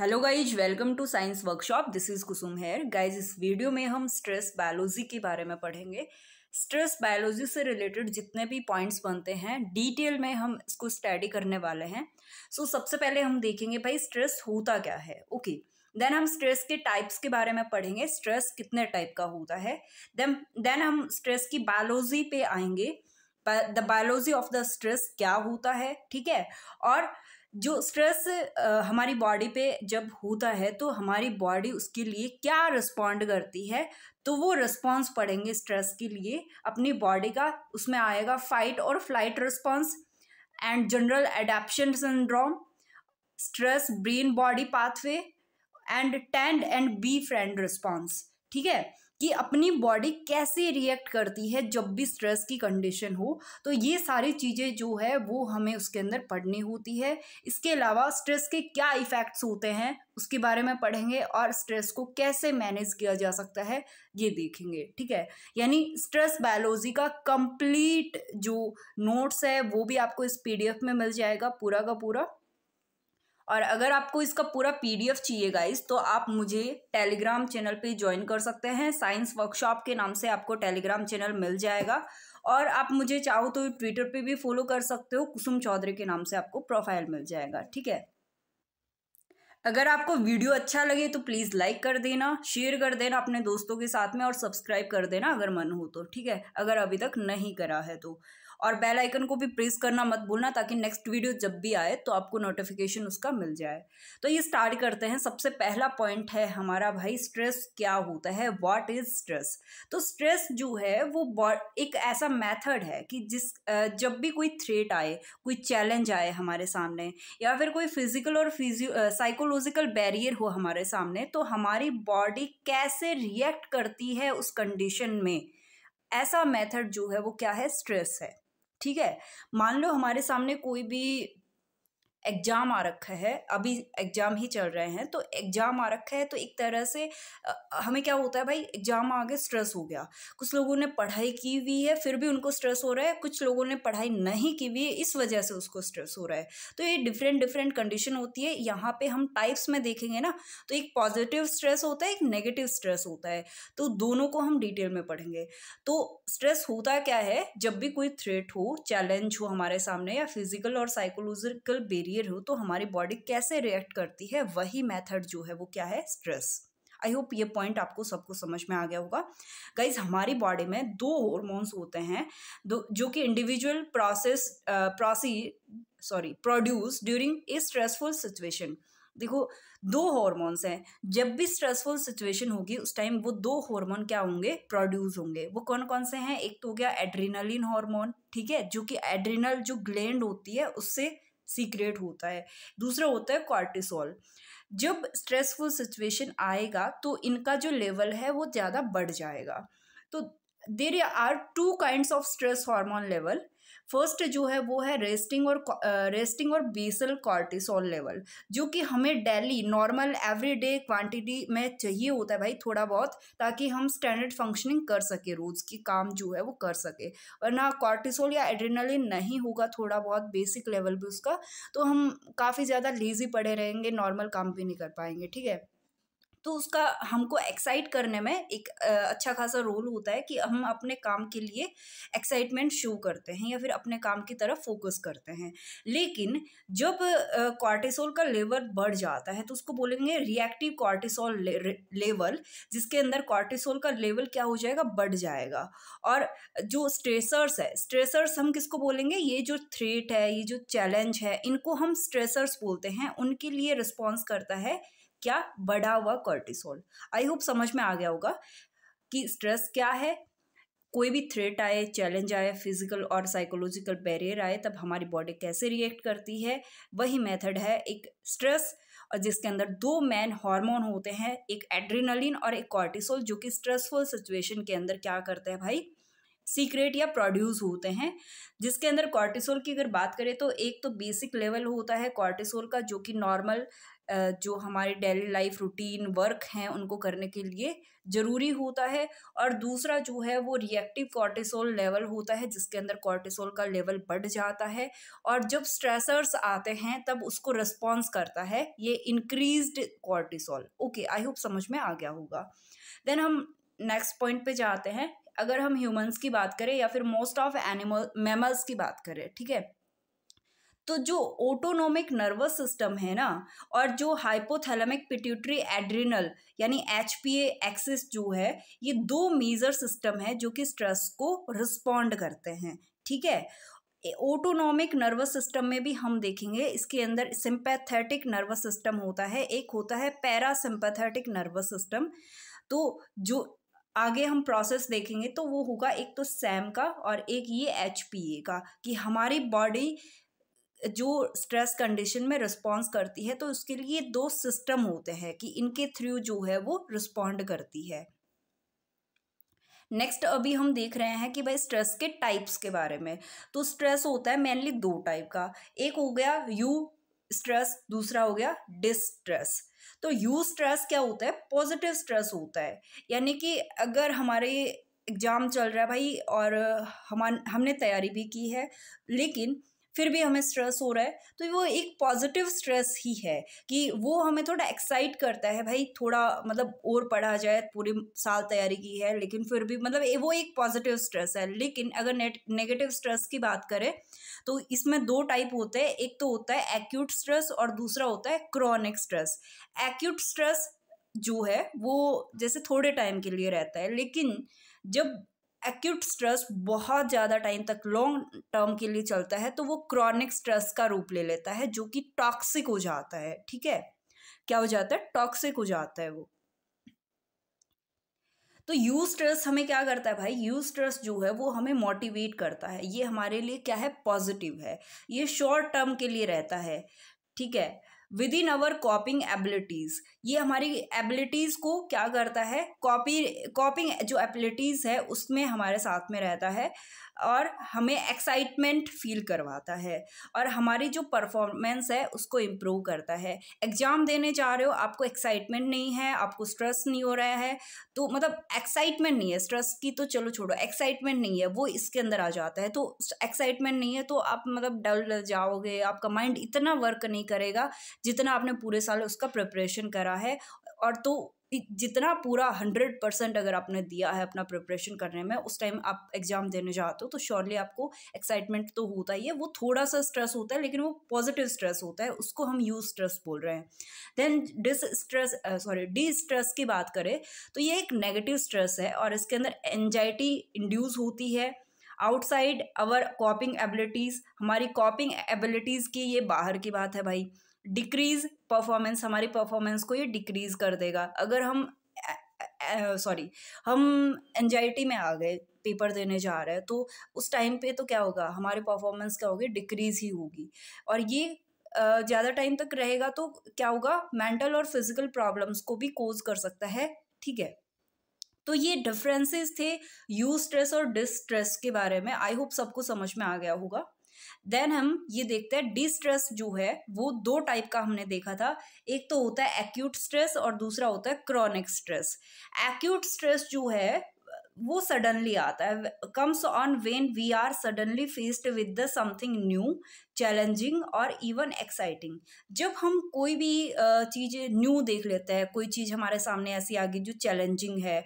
Hello guys welcome to science workshop this is Kusum here guys इस video में हम stress biology के बारे में पढ़ेंगे स्ट्रेस बायोलॉजी से रिलेटेड जितने भी पॉइंट्स बनते हैं डिटेल में हम इसको स्टडी करने वाले हैं सो so, सबसे पहले हम देखेंगे भाई स्ट्रेस होता क्या है ओके okay. देन हम स्ट्रेस के टाइप्स के बारे में पढ़ेंगे स्ट्रेस कितने टाइप का होता है देन देन हम स्ट्रेस की बायोलॉजी पे आएंगे the biology of the stress क्या होता है ठीक है और जो स्ट्रेस हमारी बॉडी पे जब होता है तो हमारी बॉडी उसके लिए क्या रिस्पॉन्ड करती है तो वो रिस्पॉन्स पढ़ेंगे स्ट्रेस के लिए अपनी बॉडी का उसमें आएगा फाइट और flight response and general adaptation syndrome stress brain body pathway and tend and be friend response ठीक है कि अपनी बॉडी कैसे रिएक्ट करती है जब भी स्ट्रेस की कंडीशन हो तो ये सारी चीज़ें जो है वो हमें उसके अंदर पढ़नी होती है इसके अलावा स्ट्रेस के क्या इफ़ेक्ट्स होते हैं उसके बारे में पढ़ेंगे और स्ट्रेस को कैसे मैनेज किया जा सकता है ये देखेंगे ठीक है यानी स्ट्रेस बायोलॉजी का कंप्लीट जो नोट्स है वो भी आपको इस पीडीएफ में मिल जाएगा पूरा का पूरा और अगर आपको इसका पूरा पीडीएफ चाहिए गाइस तो आप मुझे टेलीग्राम चैनल पे ज्वाइन कर सकते हैं साइंस वर्कशॉप के नाम से आपको टेलीग्राम चैनल मिल जाएगा और आप मुझे चाहो तो ट्विटर पे भी फॉलो कर सकते हो कुसुम चौधरी के नाम से आपको प्रोफाइल मिल जाएगा ठीक है अगर आपको वीडियो अच्छा लगे तो प्लीज़ लाइक कर देना शेयर कर देना अपने दोस्तों के साथ में और सब्सक्राइब कर देना अगर मन हो तो ठीक है अगर अभी तक नहीं करा है तो और बेल आइकन को भी प्रेस करना मत भूलना ताकि नेक्स्ट वीडियो जब भी आए तो आपको नोटिफिकेशन उसका मिल जाए तो ये स्टार्ट करते हैं सबसे पहला पॉइंट है हमारा भाई स्ट्रेस क्या होता है व्हाट इज स्ट्रेस तो स्ट्रेस जो है वो एक ऐसा मैथड है कि जिस जब भी कोई थ्रेट आए कोई चैलेंज आए हमारे सामने या फिर कोई फिजिकल और फिजियो साइकोलॉजिकल बैरियर हो हमारे सामने तो हमारी बॉडी कैसे रिएक्ट करती है उस कंडीशन में ऐसा मेथड जो है वो क्या है स्ट्रेस है ठीक है मान लो हमारे सामने कोई भी एग्जाम आ रखा है अभी एग्जाम ही चल रहे हैं तो एग्जाम आ रखा है तो एक तरह से हमें क्या होता है भाई एग्जाम आगे स्ट्रेस हो गया कुछ लोगों ने पढ़ाई की हुई है फिर भी उनको स्ट्रेस हो रहा है कुछ लोगों ने पढ़ाई नहीं की हुई है इस वजह से उसको स्ट्रेस हो रहा है तो ये डिफरेंट डिफरेंट कंडीशन होती है यहाँ पे हम टाइप्स में देखेंगे ना तो एक पॉजिटिव स्ट्रेस होता है एक नेगेटिव स्ट्रेस होता है तो दोनों को हम डिटेल में पढ़ेंगे तो स्ट्रेस होता क्या है जब भी कोई थ्रेट हो चैलेंज हो हमारे सामने या फिजिकल और साइकोलॉजिकल बेरियर फेलियर हो तो हमारी बॉडी कैसे रिएक्ट करती है वही मेथड जो है वो क्या है स्ट्रेस आई होप ये पॉइंट आपको सबको समझ में आ गया होगा गाइज हमारी बॉडी में दो हॉर्मोन्स होते हैं दो जो कि इंडिविजुअल प्रोसेस प्रोसी sorry produce during a stressful situation देखो दो हॉर्मोन्स हैं जब भी स्ट्रेसफुल सिचुएशन होगी उस टाइम वो दो हॉर्मोन क्या होंगे प्रोड्यूस होंगे वो कौन कौन से हैं एक तो हो गया एड्रीनलिन हॉर्मोन ठीक है जो कि एड्रीनल जो ग्लैंड होती है उससे सीक्रेट होता है दूसरा होता है कॉर्टिसोल जब स्ट्रेसफुल सिचुएशन आएगा तो इनका जो लेवल है वो ज़्यादा बढ़ जाएगा तो there are two kinds of stress hormone level first जो है वो है रेस्टिंग और रेस्टिंग और बेसल कॉर्टिसोल लेवल जो कि हमें डेली नॉर्मल एवरीडे क्वांटिटी में चाहिए होता है भाई थोड़ा बहुत ताकि हम स्टैंडर्ड फंक्शनिंग कर सके रोज़ की काम जो है वो कर सके वरना कॉर्टिसोल या एड्रेनलिन नहीं होगा थोड़ा बहुत बेसिक लेवल भी उसका तो हम काफ़ी ज़्यादा लेज़ी पड़े रहेंगे नॉर्मल काम भी नहीं कर पाएंगे ठीक है तो उसका हमको एक्साइट करने में एक अच्छा खासा रोल होता है कि हम अपने काम के लिए एक्साइटमेंट शो करते हैं या फिर अपने काम की तरफ फोकस करते हैं लेकिन जब कॉर्टिसोल का लेवल बढ़ जाता है तो उसको बोलेंगे रिएक्टिव कॉर्टिसोल लेवल जिसके अंदर कॉर्टिसोल का लेवल क्या हो जाएगा बढ़ जाएगा और जो स्ट्रेसर्स है स्ट्रेसर्स हम किसको बोलेंगे ये जो थ्रेट है ये जो चैलेंज है इनको हम स्ट्रेसर्स बोलते हैं उनके लिए रिस्पॉन्स करता है क्या बढ़ा हुआ कॉर्टिसोल आई होप समझ में आ गया होगा कि स्ट्रेस क्या है कोई भी थ्रेट आए चैलेंज आए फिजिकल और साइकोलॉजिकल बैरियर आए तब हमारी बॉडी कैसे रिएक्ट करती है वही मेथड है एक स्ट्रेस और जिसके अंदर दो मेन हार्मोन होते हैं एक एड्रिनलिन और एक कॉर्टिसोल जो कि स्ट्रेसफुल सिचुएशन के अंदर क्या करते हैं भाई सीक्रेट या प्रोड्यूस होते हैं जिसके अंदर कॉर्टिसोल की अगर बात करें तो एक तो बेसिक लेवल होता है कॉर्टिसोल का जो कि नॉर्मल जो हमारे डेली लाइफ रूटीन वर्क हैं उनको करने के लिए ज़रूरी होता है और दूसरा जो है वो रिएक्टिव कॉर्टिसोल लेवल होता है जिसके अंदर कॉर्टिसोल का लेवल बढ़ जाता है और जब स्ट्रेसर्स आते हैं तब उसको रिस्पॉन्स करता है ये increased cortisol okay I hope समझ में आ गया होगा देन हम नेक्स्ट पॉइंट पे जाते हैं अगर हम ह्यूमंस की बात करें या फिर मोस्ट ऑफ एनिमल मैमल्स की बात करें ठीक है तो जो ऑटोनोमिक नर्वस सिस्टम है ना और जो हाइपोथैलेमिक पिट्यूटरी एड्रिनल यानी एच एक्सिस जो है ये दो मेजर सिस्टम है जो कि स्ट्रेस को रिस्पॉन्ड करते हैं ठीक है ऑटोनॉमिक नर्वस सिस्टम में भी हम देखेंगे इसके अंदर सिंपैथेटिक नर्वस सिस्टम होता है एक होता है पैरासिम्पैथेटिक नर्वस सिस्टम तो जो आगे हम प्रोसेस देखेंगे तो वो होगा एक तो सैम का और एक ये एच का कि हमारी बॉडी जो स्ट्रेस कंडीशन में रिस्पॉन्स करती है तो उसके लिए दो सिस्टम होते हैं कि इनके थ्रू जो है वो रिस्पॉन्ड करती है नेक्स्ट अभी हम देख रहे हैं कि भाई स्ट्रेस के टाइप्स के बारे में तो स्ट्रेस होता है मेनली दो टाइप का एक हो गया यू स्ट्रेस दूसरा हो गया डिस्ट्रेस तो यू स्ट्रेस क्या होता है पॉजिटिव स्ट्रेस होता है यानी कि अगर हमारे एग्ज़ाम चल रहा है भाई और हम हमने तैयारी भी की है लेकिन फिर भी हमें स्ट्रेस हो रहा है तो वो एक पॉजिटिव स्ट्रेस ही है कि वो हमें थोड़ा एक्साइट करता है भाई थोड़ा मतलब और पढ़ा जाए पूरे साल तैयारी की है लेकिन फिर भी मतलब वो एक पॉजिटिव स्ट्रेस है लेकिन अगर नेट नेगेटिव स्ट्रेस की बात करें तो इसमें दो टाइप होते हैं एक तो होता है एक्यूट स्ट्रेस और दूसरा होता है क्रॉनिक स्ट्रेस एक्यूट स्ट्रेस जो है वो जैसे थोड़े टाइम के लिए रहता है लेकिन जब एक्यूट स्ट्रेस बहुत ज़्यादा टाइम तक लॉन्ग टर्म के लिए चलता है तो वो क्रॉनिक स्ट्रेस का रूप ले लेता है जो कि टॉक्सिक हो जाता है ठीक है क्या हो जाता है टॉक्सिक हो जाता है वो तो यू स्ट्रेस हमें क्या करता है भाई यू स्ट्रेस जो है वो हमें मोटिवेट करता है ये हमारे लिए क्या है पॉजिटिव है ये शॉर्ट टर्म के लिए रहता है ठीक है विद इन अवर कॉपिंग एबिलिटीज़ ये हमारी एबिलिटीज़ को क्या करता है कॉपी कॉपिंग जो एबिलिटीज़ है उसमें हमारे साथ में रहता है और हमें एक्साइटमेंट फील करवाता है और हमारी जो परफॉर्मेंस है उसको इम्प्रूव करता है एग्ज़ाम देने जा रहे हो आपको एक्साइटमेंट नहीं है आपको स्ट्रेस नहीं हो रहा है तो मतलब एक्साइटमेंट नहीं है स्ट्रेस की तो चलो छोड़ो एक्साइटमेंट नहीं है वो इसके अंदर आ जाता है तो एक्साइटमेंट नहीं है तो आप मतलब डल जाओगे आपका माइंड इतना वर्क नहीं करेगा जितना आपने पूरे साल उसका प्रिपरेशन करा है और तो जितना पूरा हंड्रेड परसेंट अगर आपने दिया है अपना प्रिपरेशन करने में उस टाइम आप एग्जाम देने जाते हो तो श्योरली आपको एक्साइटमेंट तो होता ही है वो थोड़ा सा स्ट्रेस होता है लेकिन वो पॉजिटिव स्ट्रेस होता है उसको हम यू स्ट्रेस बोल रहे हैं then distress sorry D stress की बात करें तो ये एक नेगेटिव स्ट्रेस है और इसके अंदर एनजाइटी इंड्यूस होती है आउटसाइड अवर कॉपिंग एबिलिटीज़ हमारी कॉपिंग एबिलिटीज़ की ये बाहर की बात है भाई डिक्रीज परफॉर्मेंस हमारी परफॉर्मेंस को ये डिक्रीज कर देगा अगर हम सॉरी हम एनजाइटी में आ गए पेपर देने जा रहे हैं तो उस टाइम पे तो क्या होगा हमारे परफॉर्मेंस क्या होगी डिक्रीज ही होगी और ये ज़्यादा टाइम तक रहेगा तो क्या होगा मेंटल और फिजिकल प्रॉब्लम्स को भी कोज कर सकता है ठीक है तो ये डिफरेंसेस थे यू स्ट्रेस और डिस्ट्रेस के बारे में आई होप सबको समझ में आ गया होगा देन हम ये देखते हैं डिस्ट्रेस जो है वो दो टाइप का हमने देखा था एक तो होता है एक्यूट स्ट्रेस और दूसरा होता है क्रॉनिक स्ट्रेस एक्यूट स्ट्रेस जो है वो सडनली आता है comes on when we are suddenly faced with the something new challenging और इवन एक्साइटिंग जब हम कोई भी चीज़ न्यू देख लेते हैं कोई चीज़ हमारे सामने ऐसी आ गई जो चैलेंजिंग है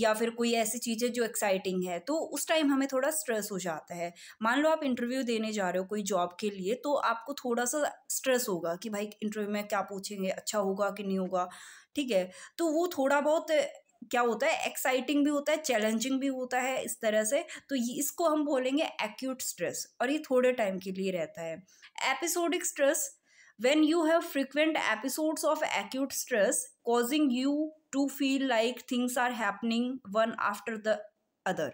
या फिर कोई ऐसी चीज़ है जो एक्साइटिंग है तो उस टाइम हमें थोड़ा स्ट्रेस हो जाता है मान लो आप इंटरव्यू देने जा रहे हो कोई जॉब के लिए तो आपको थोड़ा सा स्ट्रेस होगा कि भाई इंटरव्यू में क्या पूछेंगे अच्छा होगा कि नहीं होगा ठीक है तो वो थोड़ा बहुत क्या होता है एक्साइटिंग भी होता है चैलेंजिंग भी होता है इस तरह से तो ये इसको हम बोलेंगे एक्यूट स्ट्रेस और ये थोड़े टाइम के लिए रहता है episodic stress when you have frequent episodes of acute stress causing you to feel like things are happening one after the other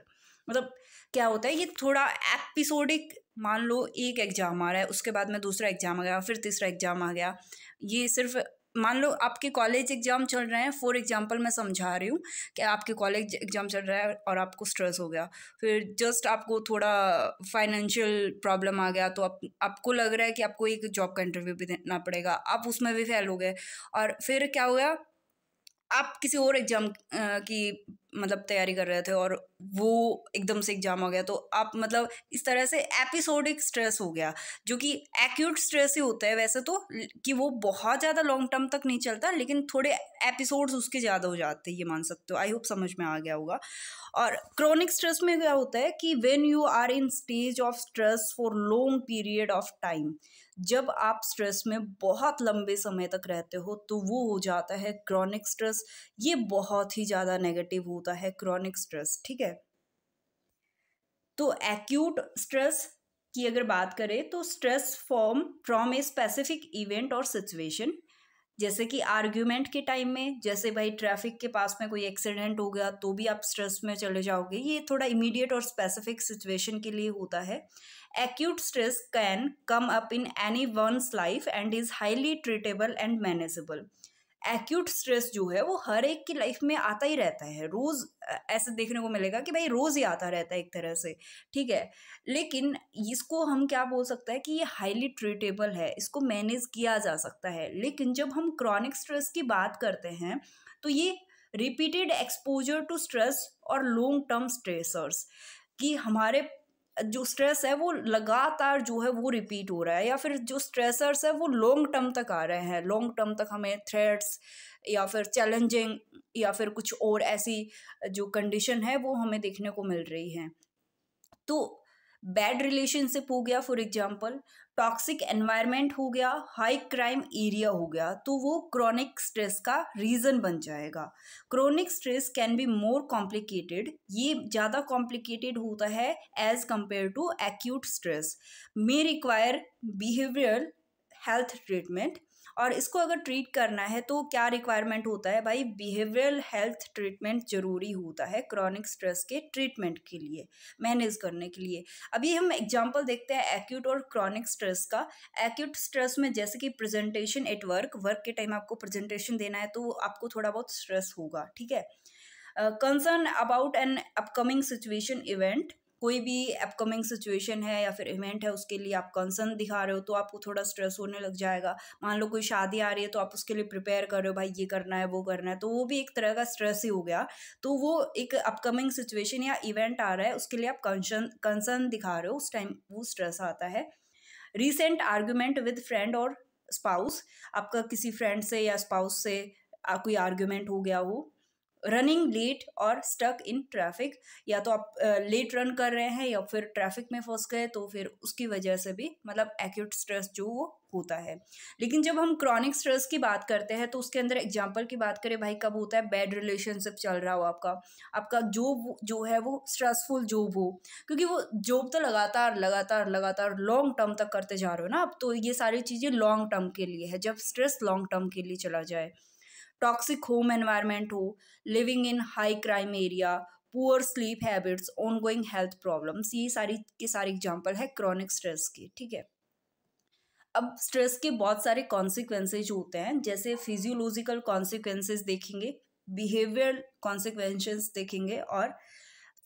मतलब क्या होता है ये थोड़ा एपिसोडिक मान लो एक एग्ज़ाम आ रहा है उसके बाद में दूसरा एग्ज़ाम आ गया फिर तीसरा एग्ज़ाम आ गया ये सिर्फ मान लो आपके कॉलेज एग्ज़ाम चल रहे हैं फॉर एग्ज़ाम्पल मैं समझा रही हूँ कि आपके कॉलेज एग्ज़ाम चल रहा है और आपको स्ट्रेस हो गया फिर जस्ट आपको थोड़ा फाइनेंशियल प्रॉब्लम आ गया तो आप आपको लग रहा है कि आपको एक जॉब का इंटरव्यू भी देना पड़ेगा आप उसमें भी फेल हो गए और फिर क्या हो गया आप किसी और एग्ज़ाम की मतलब तैयारी कर रहे थे और वो एकदम से एग्ज़ाम आ गया तो आप मतलब इस तरह से एपिसोडिक स्ट्रेस हो गया जो कि एक्यूट स्ट्रेस ही होता है वैसे तो कि वो बहुत ज़्यादा लॉन्ग टर्म तक नहीं चलता लेकिन थोड़े एपिसोड्स उसके ज़्यादा हो जाते हैं ये मान सकते हो आई होप समझ में आ गया होगा और क्रॉनिक स्ट्रेस में क्या होता है कि when you are in stage of stress for long period of time जब आप स्ट्रेस में बहुत लंबे समय तक रहते हो तो वो हो जाता है क्रॉनिक स्ट्रेस ये बहुत ही ज़्यादा नेगेटिव होता है क्रॉनिक स्ट्रेस ठीक है तो एक्यूट स्ट्रेस की अगर बात करें तो stress form from a specific event और सिचुएशन जैसे कि आर्ग्यूमेंट के टाइम में जैसे भाई ट्रैफिक के पास में कोई एक्सीडेंट हो गया तो भी आप स्ट्रेस में चले जाओगे ये थोड़ा इमीडिएट और स्पेसिफिक सिचुएशन के लिए होता है acute stress can come up in any one's life and is highly treatable and manageable acute stress जो है वो हर एक की लाइफ में आता ही रहता है रोज़ ऐसे देखने को मिलेगा कि भाई रोज़ ही आता रहता है एक तरह से ठीक है लेकिन इसको हम क्या बोल सकते हैं कि ये हाईली ट्रीटेबल है इसको मैनेज किया जा सकता है लेकिन जब हम क्रॉनिक स्ट्रेस की बात करते हैं तो ये रिपीटेड एक्सपोजर टू स्ट्रेस और लॉन्ग टर्म स्ट्रेसर्स कि हमारे जो स्ट्रेस है वो लगातार जो है वो रिपीट हो रहा है या फिर जो स्ट्रेसर्स है वो लॉन्ग टर्म तक आ रहे हैं लॉन्ग टर्म तक हमें थ्रेट्स या फिर चैलेंजिंग या फिर कुछ और ऐसी जो कंडीशन है वो हमें देखने को मिल रही है तो बैड रिलेशनशिप हो गया फॉर एग्जांपल टॉक्सिक एनवायरनमेंट हो गया हाई क्राइम एरिया हो गया तो वो क्रॉनिक स्ट्रेस का रीज़न बन जाएगा chronic stress can be more complicated ये ज़्यादा कॉम्प्लिकेटेड होता है as compare to acute stress may require behaviour health treatment और इसको अगर ट्रीट करना है तो क्या रिक्वायरमेंट होता है भाई बिहेवियरल हेल्थ ट्रीटमेंट ज़रूरी होता है क्रॉनिक स्ट्रेस के ट्रीटमेंट के लिए मैनेज करने के लिए अभी हम एग्जाम्पल देखते हैं एक्यूट और क्रॉनिक स्ट्रेस का एक्यूट स्ट्रेस में जैसे कि प्रेजेंटेशन एट वर्क वर्क के टाइम आपको प्रेजेंटेशन देना है तो आपको थोड़ा बहुत स्ट्रेस होगा ठीक है concern about an upcoming situation event कोई भी अपकमिंग सिचुएशन है या फिर इवेंट है उसके लिए आप कंसर्न दिखा रहे हो तो आपको थोड़ा स्ट्रेस होने लग जाएगा मान लो कोई शादी आ रही है तो आप उसके लिए प्रिपेयर कर रहे हो भाई ये करना है वो करना है तो वो भी एक तरह का स्ट्रेस ही हो गया तो वो एक अपकमिंग सिचुएशन या इवेंट आ रहा है उसके लिए आप कंसर्न कंसर्न दिखा रहे हो उस टाइम वो स्ट्रेस आता है रिसेंट आर्ग्यूमेंट विद फ्रेंड और स्पाउस आपका किसी फ्रेंड से या स्पाउस से कोई आर्ग्यूमेंट हो गया हो रनिंग लेट और स्टक इन ट्रैफिक या तो आप लेट रन कर रहे हैं या फिर ट्रैफिक में फंस गए तो फिर उसकी वजह से भी मतलब एक्यूट स्ट्रेस जो वो होता है लेकिन जब हम क्रॉनिक स्ट्रेस की बात करते हैं तो उसके अंदर एग्जाम्पल की बात करें भाई कब होता है बैड रिलेशनशिप चल रहा हो आपका आपका जॉब जो है वो स्ट्रेसफुल जॉब हो क्योंकि वो जॉब तो लगातार लगातार लगातार लॉन्ग टर्म तक करते जा रहे हो ना अब तो ये सारी चीज़ें लॉन्ग टर्म के लिए है जब स्ट्रेस लॉन्ग टर्म के लिए चला जाए टॉक्सिक होम एनवायरनमेंट हो living in high crime area poor sleep habits ongoing health problems ये सारी के सारे एग्जाम्पल है क्रॉनिक स्ट्रेस के ठीक है अब स्ट्रेस के बहुत सारे कॉन्सिक्वेंसेज होते हैं जैसे फिजियोलॉजिकल कॉन्सिक्वेंसेज देखेंगे बिहेवियर कॉन्सिक्वेंसेज देखेंगे और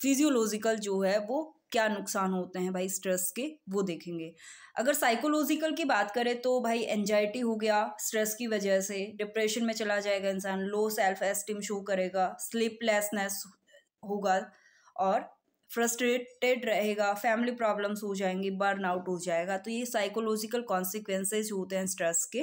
फिजियोलॉजिकल जो है वो क्या नुकसान होते हैं भाई स्ट्रेस के वो देखेंगे अगर साइकोलॉजिकल की बात करें तो भाई एनजाइटी हो गया स्ट्रेस की वजह से डिप्रेशन में चला जाएगा इंसान लो सेल्फ एस्टीम शो करेगा स्लीपलेसनेस होगा और फ्रस्ट्रेटेड रहेगा फैमिली प्रॉब्लम्स हो जाएंगी बर्न आउट हो जाएगा तो ये साइकोलॉजिकल कॉन्सिक्वेंसेज होते हैं स्ट्रेस के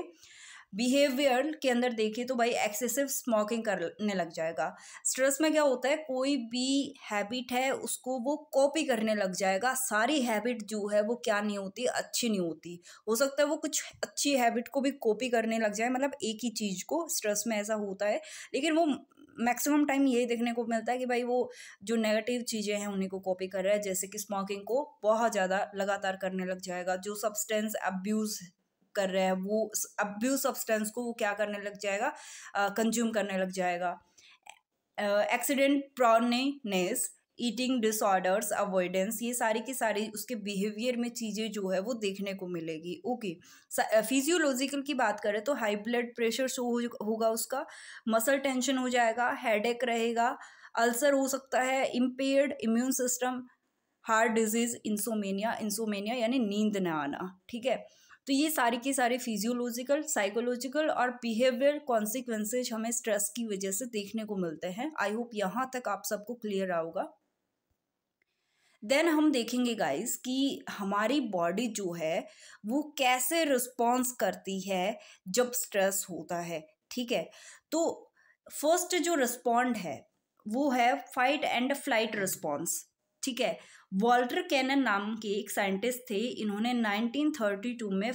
बिहेवियर के अंदर देखें तो भाई एक्सेसिव स्मोकिंग करने लग जाएगा स्ट्रेस में क्या होता है कोई भी हैबिट है उसको वो कॉपी करने लग जाएगा सारी हैबिट जो है वो क्या नहीं होती अच्छी नहीं होती हो सकता है वो कुछ अच्छी हैबिट को भी कॉपी करने लग जाए मतलब एक ही चीज़ को स्ट्रेस में ऐसा होता है लेकिन वो मैक्सिमम टाइम यही देखने को मिलता है कि भाई वो जो नेगेटिव चीज़ें हैं उन्हीं को कॉपी कर रहा है जैसे कि स्मोकिंग को बहुत ज़्यादा लगातार करने लग जाएगा जो सब्सटेंस अब्यूज़ कर रहा है वो अब सब्सटेंस को वो क्या करने लग जाएगा कंज्यूम करने लग जाएगा accident proneness eating disorders avoidance ये सारी की सारी उसके बिहेवियर में चीज़ें जो है वो देखने को मिलेगी ओके फिजियोलॉजिकल की बात करें तो हाई ब्लड प्रेशर शो होगा उसका मसल टेंशन हो जाएगा एक रहेगा अल्सर हो सकता है impaired immune system heart disease insomnia insomnia यानी नींद ना आना ठीक है तो ये सारी के सारे फिजियोलॉजिकल साइकोलॉजिकल और बिहेवियर कॉन्सिक्वेंसेज हमें स्ट्रेस की वजह से देखने को मिलते हैं आई होप यहाँ तक आप सबको क्लियर आओगा देन हम देखेंगे गाइस कि हमारी बॉडी जो है वो कैसे रिस्पॉन्स करती है जब स्ट्रेस होता है ठीक है तो फर्स्ट जो रिस्पॉन्ड है वो है फाइट एंड फ्लाइट रिस्पॉन्स ठीक है वॉल्टर कैनन नाम के एक साइंटिस्ट थे इन्होंने 1932 में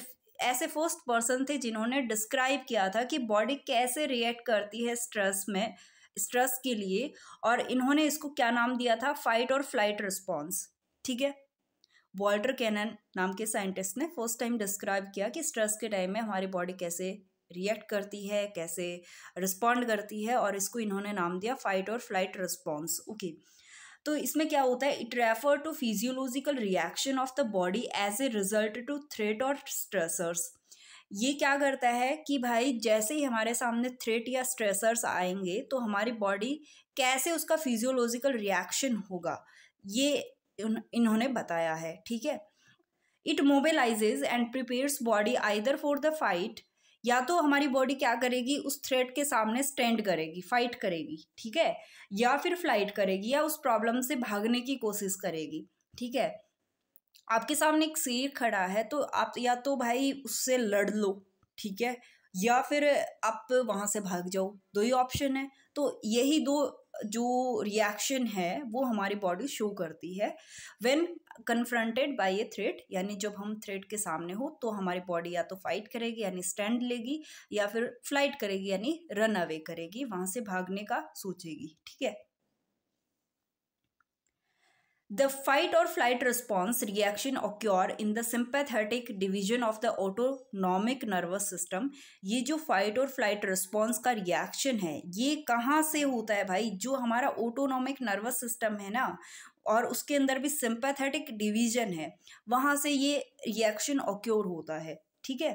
ऐसे फर्स्ट पर्सन थे जिन्होंने डिस्क्राइब किया था कि बॉडी कैसे रिएक्ट करती है स्ट्रेस में स्ट्रेस के लिए और इन्होंने इसको क्या नाम दिया था फाइट और फ्लाइट रिस्पॉन्स ठीक है वॉल्टर कैनन नाम के साइंटिस्ट ने फर्स्ट टाइम डिस्क्राइब किया कि स्ट्रेस के टाइम में हमारी बॉडी कैसे रिएक्ट करती है कैसे रिस्पॉन्ड करती है और इसको इन्होंने नाम दिया फाइट और फ्लाइट रिस्पॉन्स ओके okay. तो इसमें क्या होता है it refer to physiological reaction of the body as a result to threat और स्ट्रेसर्स ये क्या करता है कि भाई जैसे ही हमारे सामने थ्रेट या स्ट्रेसर्स आएंगे तो हमारी बॉडी कैसे उसका फिजियोलॉजिकल रिएक्शन होगा ये इन्होंने बताया है ठीक है it mobilises and prepares body either for the fight या तो हमारी बॉडी क्या करेगी उस थ्रेट के सामने स्टैंड करेगी फाइट करेगी ठीक है या फिर फ्लाइट करेगी या उस प्रॉब्लम से भागने की कोशिश करेगी ठीक है आपके सामने एक शेर खड़ा है तो आप या तो भाई उससे लड़ लो ठीक है या फिर आप वहाँ से भाग जाओ दो ही ऑप्शन है तो यही दो जो रिएक्शन है वो हमारी बॉडी शो करती है when confronted by a threat यानी जब हम थ्रेट के सामने हो तो हमारी बॉडी या तो फाइट करेगी यानी स्टैंड लेगी या फिर फ्लाइट करेगी यानी रन अवे करेगी वहाँ से भागने का सोचेगी ठीक है The fight or flight response reaction occur in the sympathetic division of the autonomic nervous system. ये जो fight or flight response का reaction है ये कहाँ से होता है भाई जो हमारा autonomic nervous system है ना और उसके अंदर भी sympathetic division है वहाँ से ये reaction occur होता है ठीक है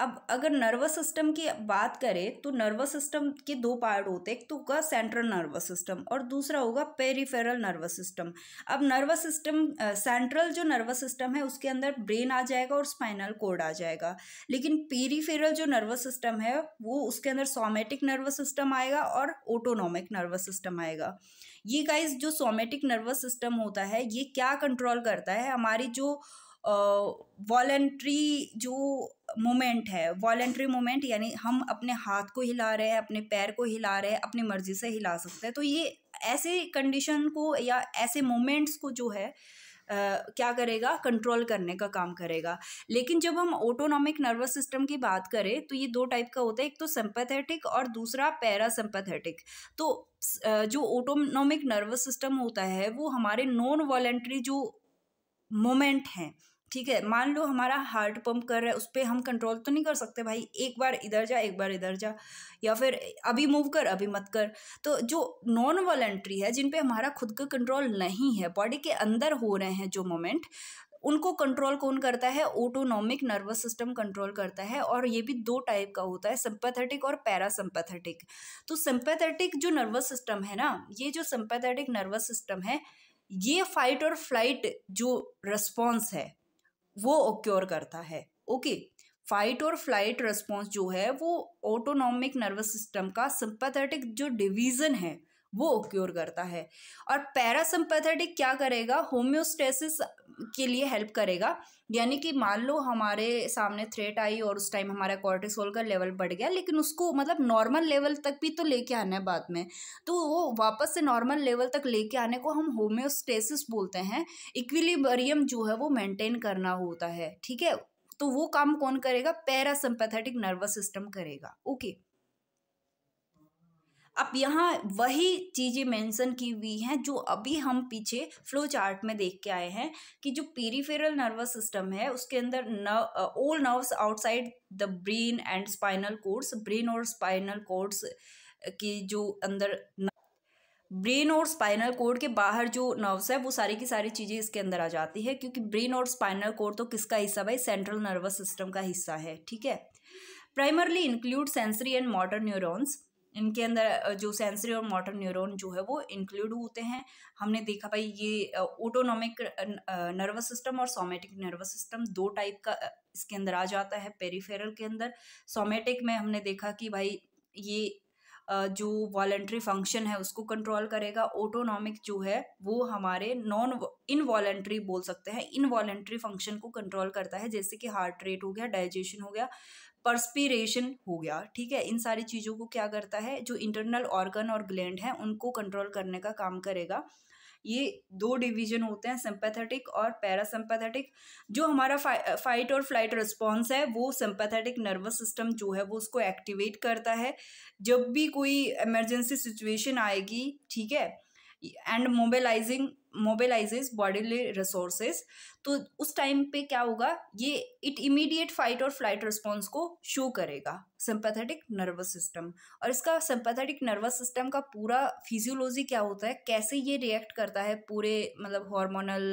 अब अगर नर्वस सिस्टम की बात करें तो नर्वस सिस्टम के दो पार्ट होते हैं एक तो होगा सेंट्रल नर्वस सिस्टम और दूसरा होगा पेरीफेरल नर्वस सिस्टम अब नर्वस सिस्टम सेंट्रल जो नर्वस सिस्टम है उसके अंदर ब्रेन आ जाएगा और स्पाइनल कोड आ जाएगा लेकिन पेरीफेरल जो नर्वस सिस्टम है वो उसके अंदर सोमेटिक नर्वस सिस्टम आएगा और ऑटोनॉमिक नर्वस सिस्टम आएगा ये गाइज जो सोमेटिक नर्वस सिस्टम होता है ये क्या कंट्रोल करता है हमारी जो वॉलेंट्री जो मोमेंट है वॉलेंट्री मोमेंट यानी हम अपने हाथ को हिला रहे हैं अपने पैर को हिला रहे हैं अपनी मर्जी से हिला सकते हैं तो ये ऐसे कंडीशन को या ऐसे मोमेंट्स को जो है Uh, क्या करेगा कंट्रोल करने का काम करेगा लेकिन जब हम ऑटोनॉमिक नर्वस सिस्टम की बात करें तो ये दो टाइप का होता है एक तो सिंपैथेटिक और दूसरा पैरासिम्पैथेटिक तो uh, जो ऑटोनॉमिक नर्वस सिस्टम होता है वो हमारे नॉन वॉलेंट्री जो मोमेंट हैं ठीक है मान लो हमारा हार्ट पंप कर रहा है उस पर हम कंट्रोल तो नहीं कर सकते भाई एक बार इधर जा एक बार इधर जा या फिर अभी मूव कर अभी मत कर तो जो नॉन वॉलेंट्री है जिन पे हमारा खुद का कंट्रोल नहीं है बॉडी के अंदर हो रहे हैं जो मोमेंट उनको कंट्रोल कौन करता है ऑटोनॉमिक नर्वस सिस्टम कंट्रोल करता है और ये भी दो टाइप का होता है सिंपैथेटिक और पैरासिम्पैथेटिक तो सिंपैथेटिक जो नर्वस सिस्टम है ना ये जो सिंपैथेटिक नर्वस सिस्टम है ये फाइट और फ्लाइट जो रिस्पॉन्स है वो ओक्योर करता है ओके फाइट और फ्लाइट रिस्पॉन्स जो है वो ऑटोनॉमिक नर्वस सिस्टम का सिंपथेटिक जो डिवीज़न है वो ओक्योर करता है और पैरासिम्पैथेटिक क्या करेगा होम्योस्टेसिस के लिए हेल्प करेगा यानी कि मान लो हमारे सामने थ्रेट आई और उस टाइम हमारा कॉर्टिसोल का लेवल बढ़ गया लेकिन उसको मतलब नॉर्मल लेवल तक भी तो लेके आना है बाद में तो वो वापस से नॉर्मल लेवल तक लेके आने को हम होम्योस्टेसिस बोलते हैं इक्विलिबरियम जो है वो मेंटेन करना होता है ठीक है तो वो काम कौन करेगा पैरासिम्पैथेटिक नर्वस सिस्टम करेगा ओके अब यहाँ वही चीज़ें मेंशन की हुई हैं जो अभी हम पीछे फ्लो चार्ट में देख के आए हैं कि जो पेरीफेरल नर्वस सिस्टम है उसके अंदर nerve all nerves outside the brain and spinal cords brain और स्पाइनल कोड्स की जो अंदर ब्रेन और स्पाइनल कोड के बाहर जो नर्व्स है वो सारी की सारी चीज़ें इसके अंदर आ जाती है क्योंकि ब्रेन और स्पाइनल कोड तो किसका हिस्सा भाई सेंट्रल नर्वस सिस्टम का हिस्सा है ठीक है primarily include sensory and modern neurons इनके अंदर जो सेंसरी और मोटर न्यूरॉन जो है वो इंक्लूड होते हैं हमने देखा भाई ये ऑटोनॉमिक नर्वस सिस्टम और सोमेटिक नर्वस सिस्टम दो टाइप का इसके अंदर आ जाता है पेरीफेरल के अंदर सोमेटिक में हमने देखा कि भाई ये जो वॉलेंट्री फंक्शन है उसको कंट्रोल करेगा ऑटोनॉमिक जो है वो हमारे नॉन इनवॉलेंट्री बोल सकते हैं इनवॉलेंट्री फंक्शन को कंट्रोल करता है जैसे कि हार्ट रेट हो गया डाइजेशन हो गया परस्पिरेशन हो गया ठीक है इन सारी चीज़ों को क्या करता है जो इंटरनल ऑर्गन और ग्लैंड है उनको कंट्रोल करने का काम करेगा ये दो डिवीजन होते हैं सिंपैथेटिक और पैरासिंपैथेटिक जो हमारा फा, फाइट और फ्लाइट रिस्पॉन्स है वो सिंपैथेटिक नर्वस सिस्टम जो है वो उसको एक्टिवेट करता है जब भी कोई इमरजेंसी सिचुएशन आएगी ठीक है and mobilising mobilises bodily resources तो उस टाइम पे क्या होगा ये इट इमीडिएट फाइट और फ्लाइट रिस्पॉन्स को शो करेगा सिंपैथेटिक नर्वस सिस्टम और इसका सिंपैथेटिक नर्वस सिस्टम का पूरा फिजियोलॉजी क्या होता है कैसे ये रिएक्ट करता है पूरे मतलब हॉर्मोनल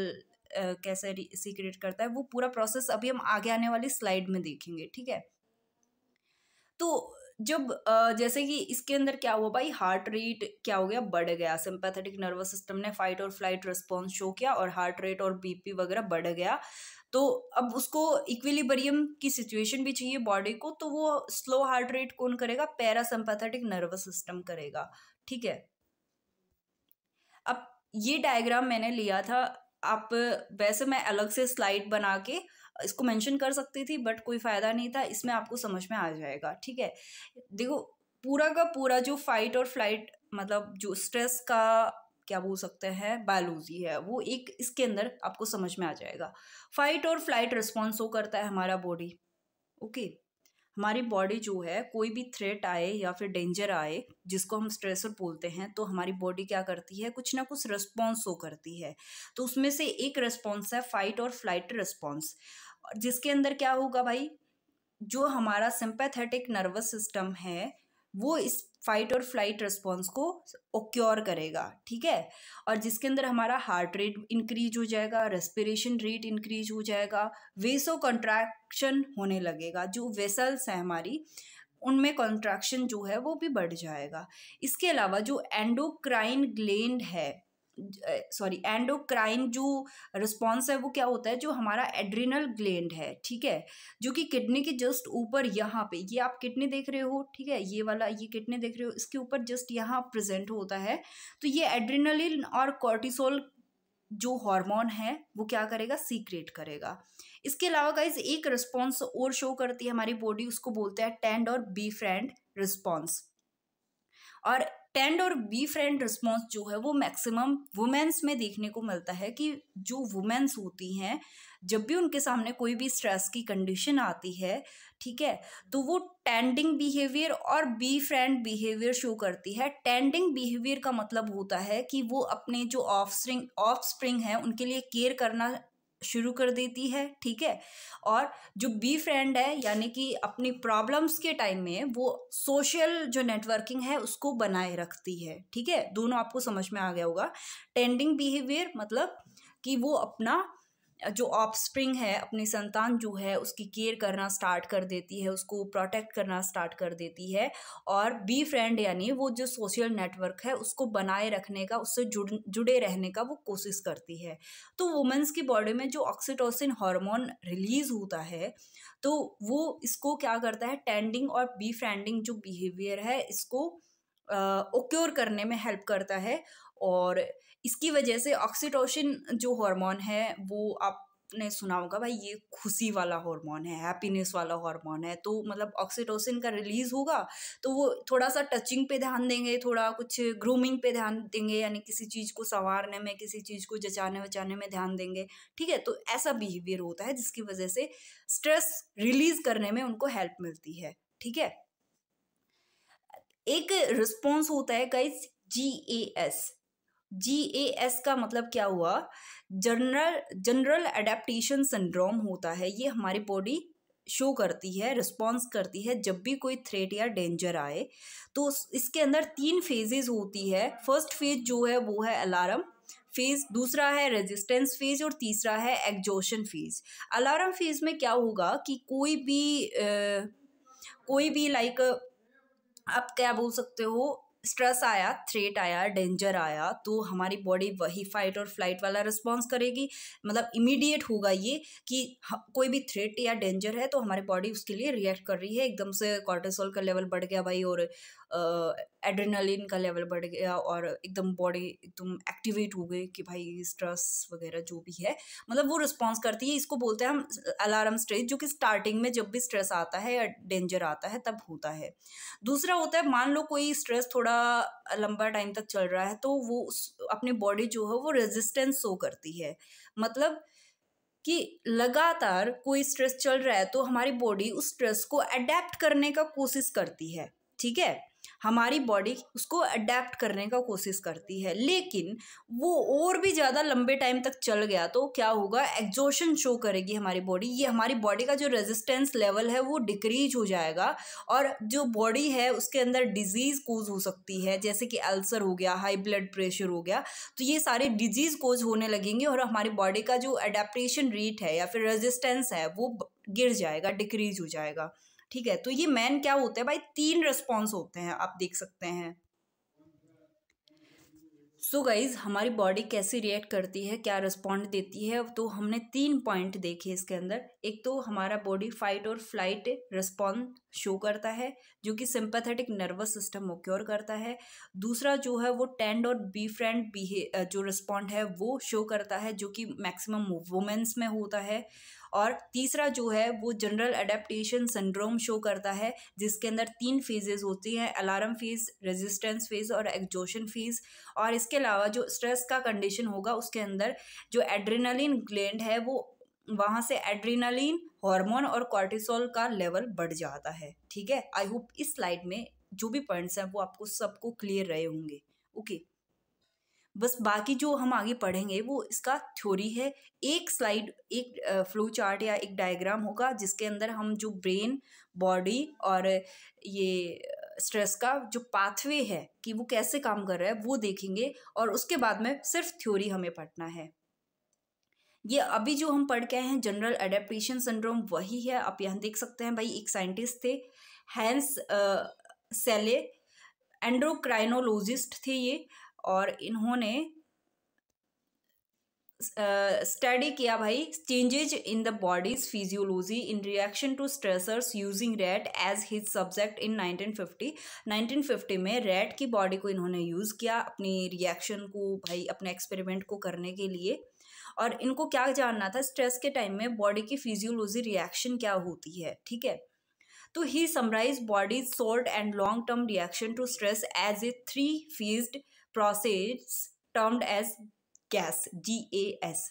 कैसे सीक्रेट करता है वो पूरा प्रोसेस अभी हम आगे आने वाली स्लाइड में देखेंगे ठीक है तो जब जैसे कि इसके अंदर क्या हुआ भाई हार्ट रेट क्या हो गया बढ़ गया सिंपैथेटिक नर्वस सिस्टम ने फाइट और फ्लाइट रिस्पॉन्स शो किया और हार्ट रेट और बीपी वगैरह बढ़ गया तो अब उसको इक्विलिबरियम की सिचुएशन भी चाहिए बॉडी को तो वो स्लो हार्ट रेट कौन करेगा पैरासिम्पैथेटिक नर्वस सिस्टम करेगा ठीक है अब ये डायग्राम मैंने लिया था आप वैसे मैं अलग से स्लाइड बना के इसको मेंशन कर सकती थी बट कोई फ़ायदा नहीं था इसमें आपको समझ में आ जाएगा ठीक है देखो पूरा का पूरा जो फाइट और फ्लाइट मतलब जो स्ट्रेस का क्या बोल सकते हैं बायोलॉजी है वो एक इसके अंदर आपको समझ में आ जाएगा फाइट और फ्लाइट रिस्पॉन्स हो करता है हमारा बॉडी ओके okay. हमारी बॉडी जो है कोई भी थ्रेट आए या फिर डेंजर आए जिसको हम स्ट्रेसर बोलते हैं तो हमारी बॉडी क्या करती है कुछ ना कुछ रिस्पॉन्स वो करती है तो उसमें से एक रिस्पॉन्स है फाइट और फ्लाइट रिस्पॉन्स जिसके अंदर क्या होगा भाई जो हमारा सिंपैथेटिक नर्वस सिस्टम है वो इस फाइट और फ्लाइट रिस्पॉन्स को ओक्योर करेगा ठीक है और जिसके अंदर हमारा हार्ट रेट इंक्रीज हो जाएगा रेस्पिरेशन रेट इंक्रीज हो जाएगा वेसो कंट्रैक्शन होने लगेगा जो वेसल्स हैं हमारी उनमें कॉन्ट्रैक्शन जो है वो भी बढ़ जाएगा इसके अलावा जो एंडोक्राइन ग्लैंड है सॉरी एंडोक्राइन जो रिस्पॉन्स है वो क्या होता है जो हमारा एड्रिनल ग्लैंड है ठीक है जो कि किडनी के जस्ट ऊपर यहाँ पे ये आप किडनी देख रहे हो ठीक है ये वाला ये किडनी देख रहे हो इसके ऊपर जस्ट यहाँ प्रेजेंट होता है तो ये एड्रिनलिन और कॉर्टिसोल जो हार्मोन है वो क्या करेगा सीक्रेट करेगा इसके अलावा गाइज एक रिस्पॉन्स और शो करती है हमारी बॉडी उसको बोलते हैं टेंड और बी फ्रेंड रिस्पॉन्स और टेंड और बी फ्रेंड रिस्पॉन्स जो है वो मैक्सिमम वुमेन्स में देखने को मिलता है कि जो वुमेन्स होती हैं जब भी उनके सामने कोई भी स्ट्रेस की कंडीशन आती है ठीक है तो वो टेंडिंग बिहेवियर और बी फ्रेंड बिहेवियर शो करती है टेंडिंग बिहेवियर का मतलब होता है कि वो अपने जो ऑफ स्प्रिंग ऑफ स्प्रिंग है उनके लिए केयर करना शुरू कर देती है ठीक है और जो बी फ्रेंड है यानी कि अपनी प्रॉब्लम्स के टाइम में वो सोशल जो नेटवर्किंग है उसको बनाए रखती है ठीक है दोनों आपको समझ में आ गया होगा टेंडिंग बिहेवियर मतलब कि वो अपना जो ऑफस्प्रिंग है अपनी संतान जो है उसकी केयर करना स्टार्ट कर देती है उसको प्रोटेक्ट करना स्टार्ट कर देती है और बी फ्रेंड यानी वो जो सोशल नेटवर्क है उसको बनाए रखने का उससे जुड़ जुड़े रहने का वो कोशिश करती है तो वुमेंस की बॉडी में जो ऑक्सीटोसिन हार्मोन रिलीज होता है तो वो इसको क्या करता है टेंडिंग और बी फ्रेंडिंग जो बिहेवियर है इसको ओक्योर करने में हेल्प करता है और इसकी वजह से ऑक्सीटोसिन जो हार्मोन है वो आप ने सुना होगा भाई ये खुशी वाला हार्मोन है हैप्पीनेस वाला हार्मोन है तो मतलब ऑक्सीटोसिन का रिलीज होगा तो वो थोड़ा सा टचिंग पे ध्यान देंगे थोड़ा कुछ ग्रूमिंग पे ध्यान देंगे यानी किसी चीज़ को संवारने में किसी चीज़ को जचाने वचाने में ध्यान देंगे ठीक है तो ऐसा बिहेवियर होता है जिसकी वजह से स्ट्रेस रिलीज करने में उनको हेल्प मिलती है ठीक है एक रिस्पॉन्स होता है कई जी A S G A S का मतलब क्या हुआ जनरल जनरल एडेप्टेशन सिंड्रोम होता है ये हमारी बॉडी शो करती है रिस्पॉन्स करती है जब भी कोई थ्रेट या डेंजर आए तो इसके अंदर तीन फेजेज होती है फर्स्ट फेज जो है वो है अलार्म फेज दूसरा है रेजिस्टेंस फेज और तीसरा है एग्जोशन फेज अलार्म फेज में क्या होगा कि कोई भी आ, कोई भी लाइक आप क्या बोल सकते हो स्ट्रेस आया थ्रेट आया डेंजर आया तो हमारी बॉडी वही फाइट और फ्लाइट वाला रिस्पॉन्स करेगी मतलब इमीडिएट होगा ये कि कोई भी थ्रेट या डेंजर है तो हमारी बॉडी उसके लिए रिएक्ट कर रही है एकदम से कॉर्टिसोल का लेवल बढ़ गया भाई और एड्रेनलिन का लेवल बढ़ गया और एकदम बॉडी एकदम एक्टिवेट हो गई कि भाई स्ट्रेस वगैरह जो भी है मतलब वो रिस्पॉन्स करती है इसको बोलते हैं हम अलार्म स्ट्रेस जो कि स्टार्टिंग में जब भी स्ट्रेस आता है या डेंजर आता है तब होता है दूसरा होता है मान लो कोई स्ट्रेस थोड़ा लंबा टाइम तक चल रहा है तो वो अपनी बॉडी जो है वो रेजिस्टेंस शो करती है मतलब कि लगातार कोई स्ट्रेस चल रहा है तो हमारी बॉडी उस स्ट्रेस को अडेप्ट करने का कोशिश करती है ठीक है हमारी बॉडी उसको अडेप्ट करने का कोशिश करती है लेकिन वो और भी ज़्यादा लंबे टाइम तक चल गया तो क्या होगा एग्जॉशन शो करेगी हमारी बॉडी ये हमारी बॉडी का जो रेजिस्टेंस लेवल है वो डिक्रीज हो जाएगा और जो बॉडी है उसके अंदर डिजीज़ कोज हो सकती है जैसे कि अल्सर हो गया हाई ब्लड प्रेशर हो गया तो ये सारे डिजीज़ कोज होने लगेंगे और हमारी बॉडी का जो अडेप्टेशन रेट है या फिर रेजिस्टेंस है वो गिर जाएगा डिक्रीज हो जाएगा ठीक है तो ये मैन क्या होते हैं भाई तीन रिस्पॉन्स होते हैं आप देख सकते हैं सो so गाइज हमारी बॉडी कैसे रिएक्ट करती है क्या रिस्पॉन्ड देती है तो हमने तीन पॉइंट देखे इसके अंदर एक तो हमारा बॉडी फाइट और फ्लाइट रिस्पॉन्स शो करता है जो कि सिंपैथेटिक नर्वस सिस्टम मोक्योर करता है दूसरा जो है वो टेंड और बी फ्रेंड बिहे जो रिस्पॉन्ड है वो शो करता है जो कि मैक्सिमम वुमेंस में होता है और तीसरा जो है वो जनरल अडेप्टेशन सिंड्रोम शो करता है जिसके अंदर तीन फेजेस होती हैं अलार्म फेज़ रेजिस्टेंस फेज़ और एग्जोशन फेज़ और इसके अलावा जो स्ट्रेस का कंडीशन होगा उसके अंदर जो एड्रीनलिन ग्लैंड है वो वहाँ से एड्रीनलिन हार्मोन और कॉर्टिसोल का लेवल बढ़ जाता है ठीक है आई होप इस स्लाइड में जो भी पॉइंट्स हैं वो आपको सबको क्लियर रहे होंगे ओके okay. बस बाकी जो हम आगे पढ़ेंगे वो इसका थ्योरी है एक स्लाइड एक फ्लो चार्ट या एक डायग्राम होगा जिसके अंदर हम जो ब्रेन बॉडी और ये स्ट्रेस का जो पाथवे है कि वो कैसे काम कर रहा है वो देखेंगे और उसके बाद में सिर्फ थ्योरी हमें पढ़ना है ये अभी जो हम पढ़ के आए हैं जनरल एडेप्टेशन सिंड्रोम वही है आप यहाँ देख सकते हैं भाई एक साइंटिस्ट थे हैंस सेले एंड्रोक्राइनोलॉजिस्ट थे ये और इन्होंने स्टडी किया भाई changes in the body's physiology in reaction to stressors using rat as his subject in 1950 1950 में रेड की बॉडी को इन्होंने यूज़ किया अपनी रिएक्शन को भाई अपने एक्सपेरिमेंट को करने के लिए और इनको क्या जानना था स्ट्रेस के टाइम में बॉडी की फिजियोलॉजी रिएक्शन क्या होती है ठीक है तो he summarise body's short and long term reaction to stress as a three phased process termed as GAS G A S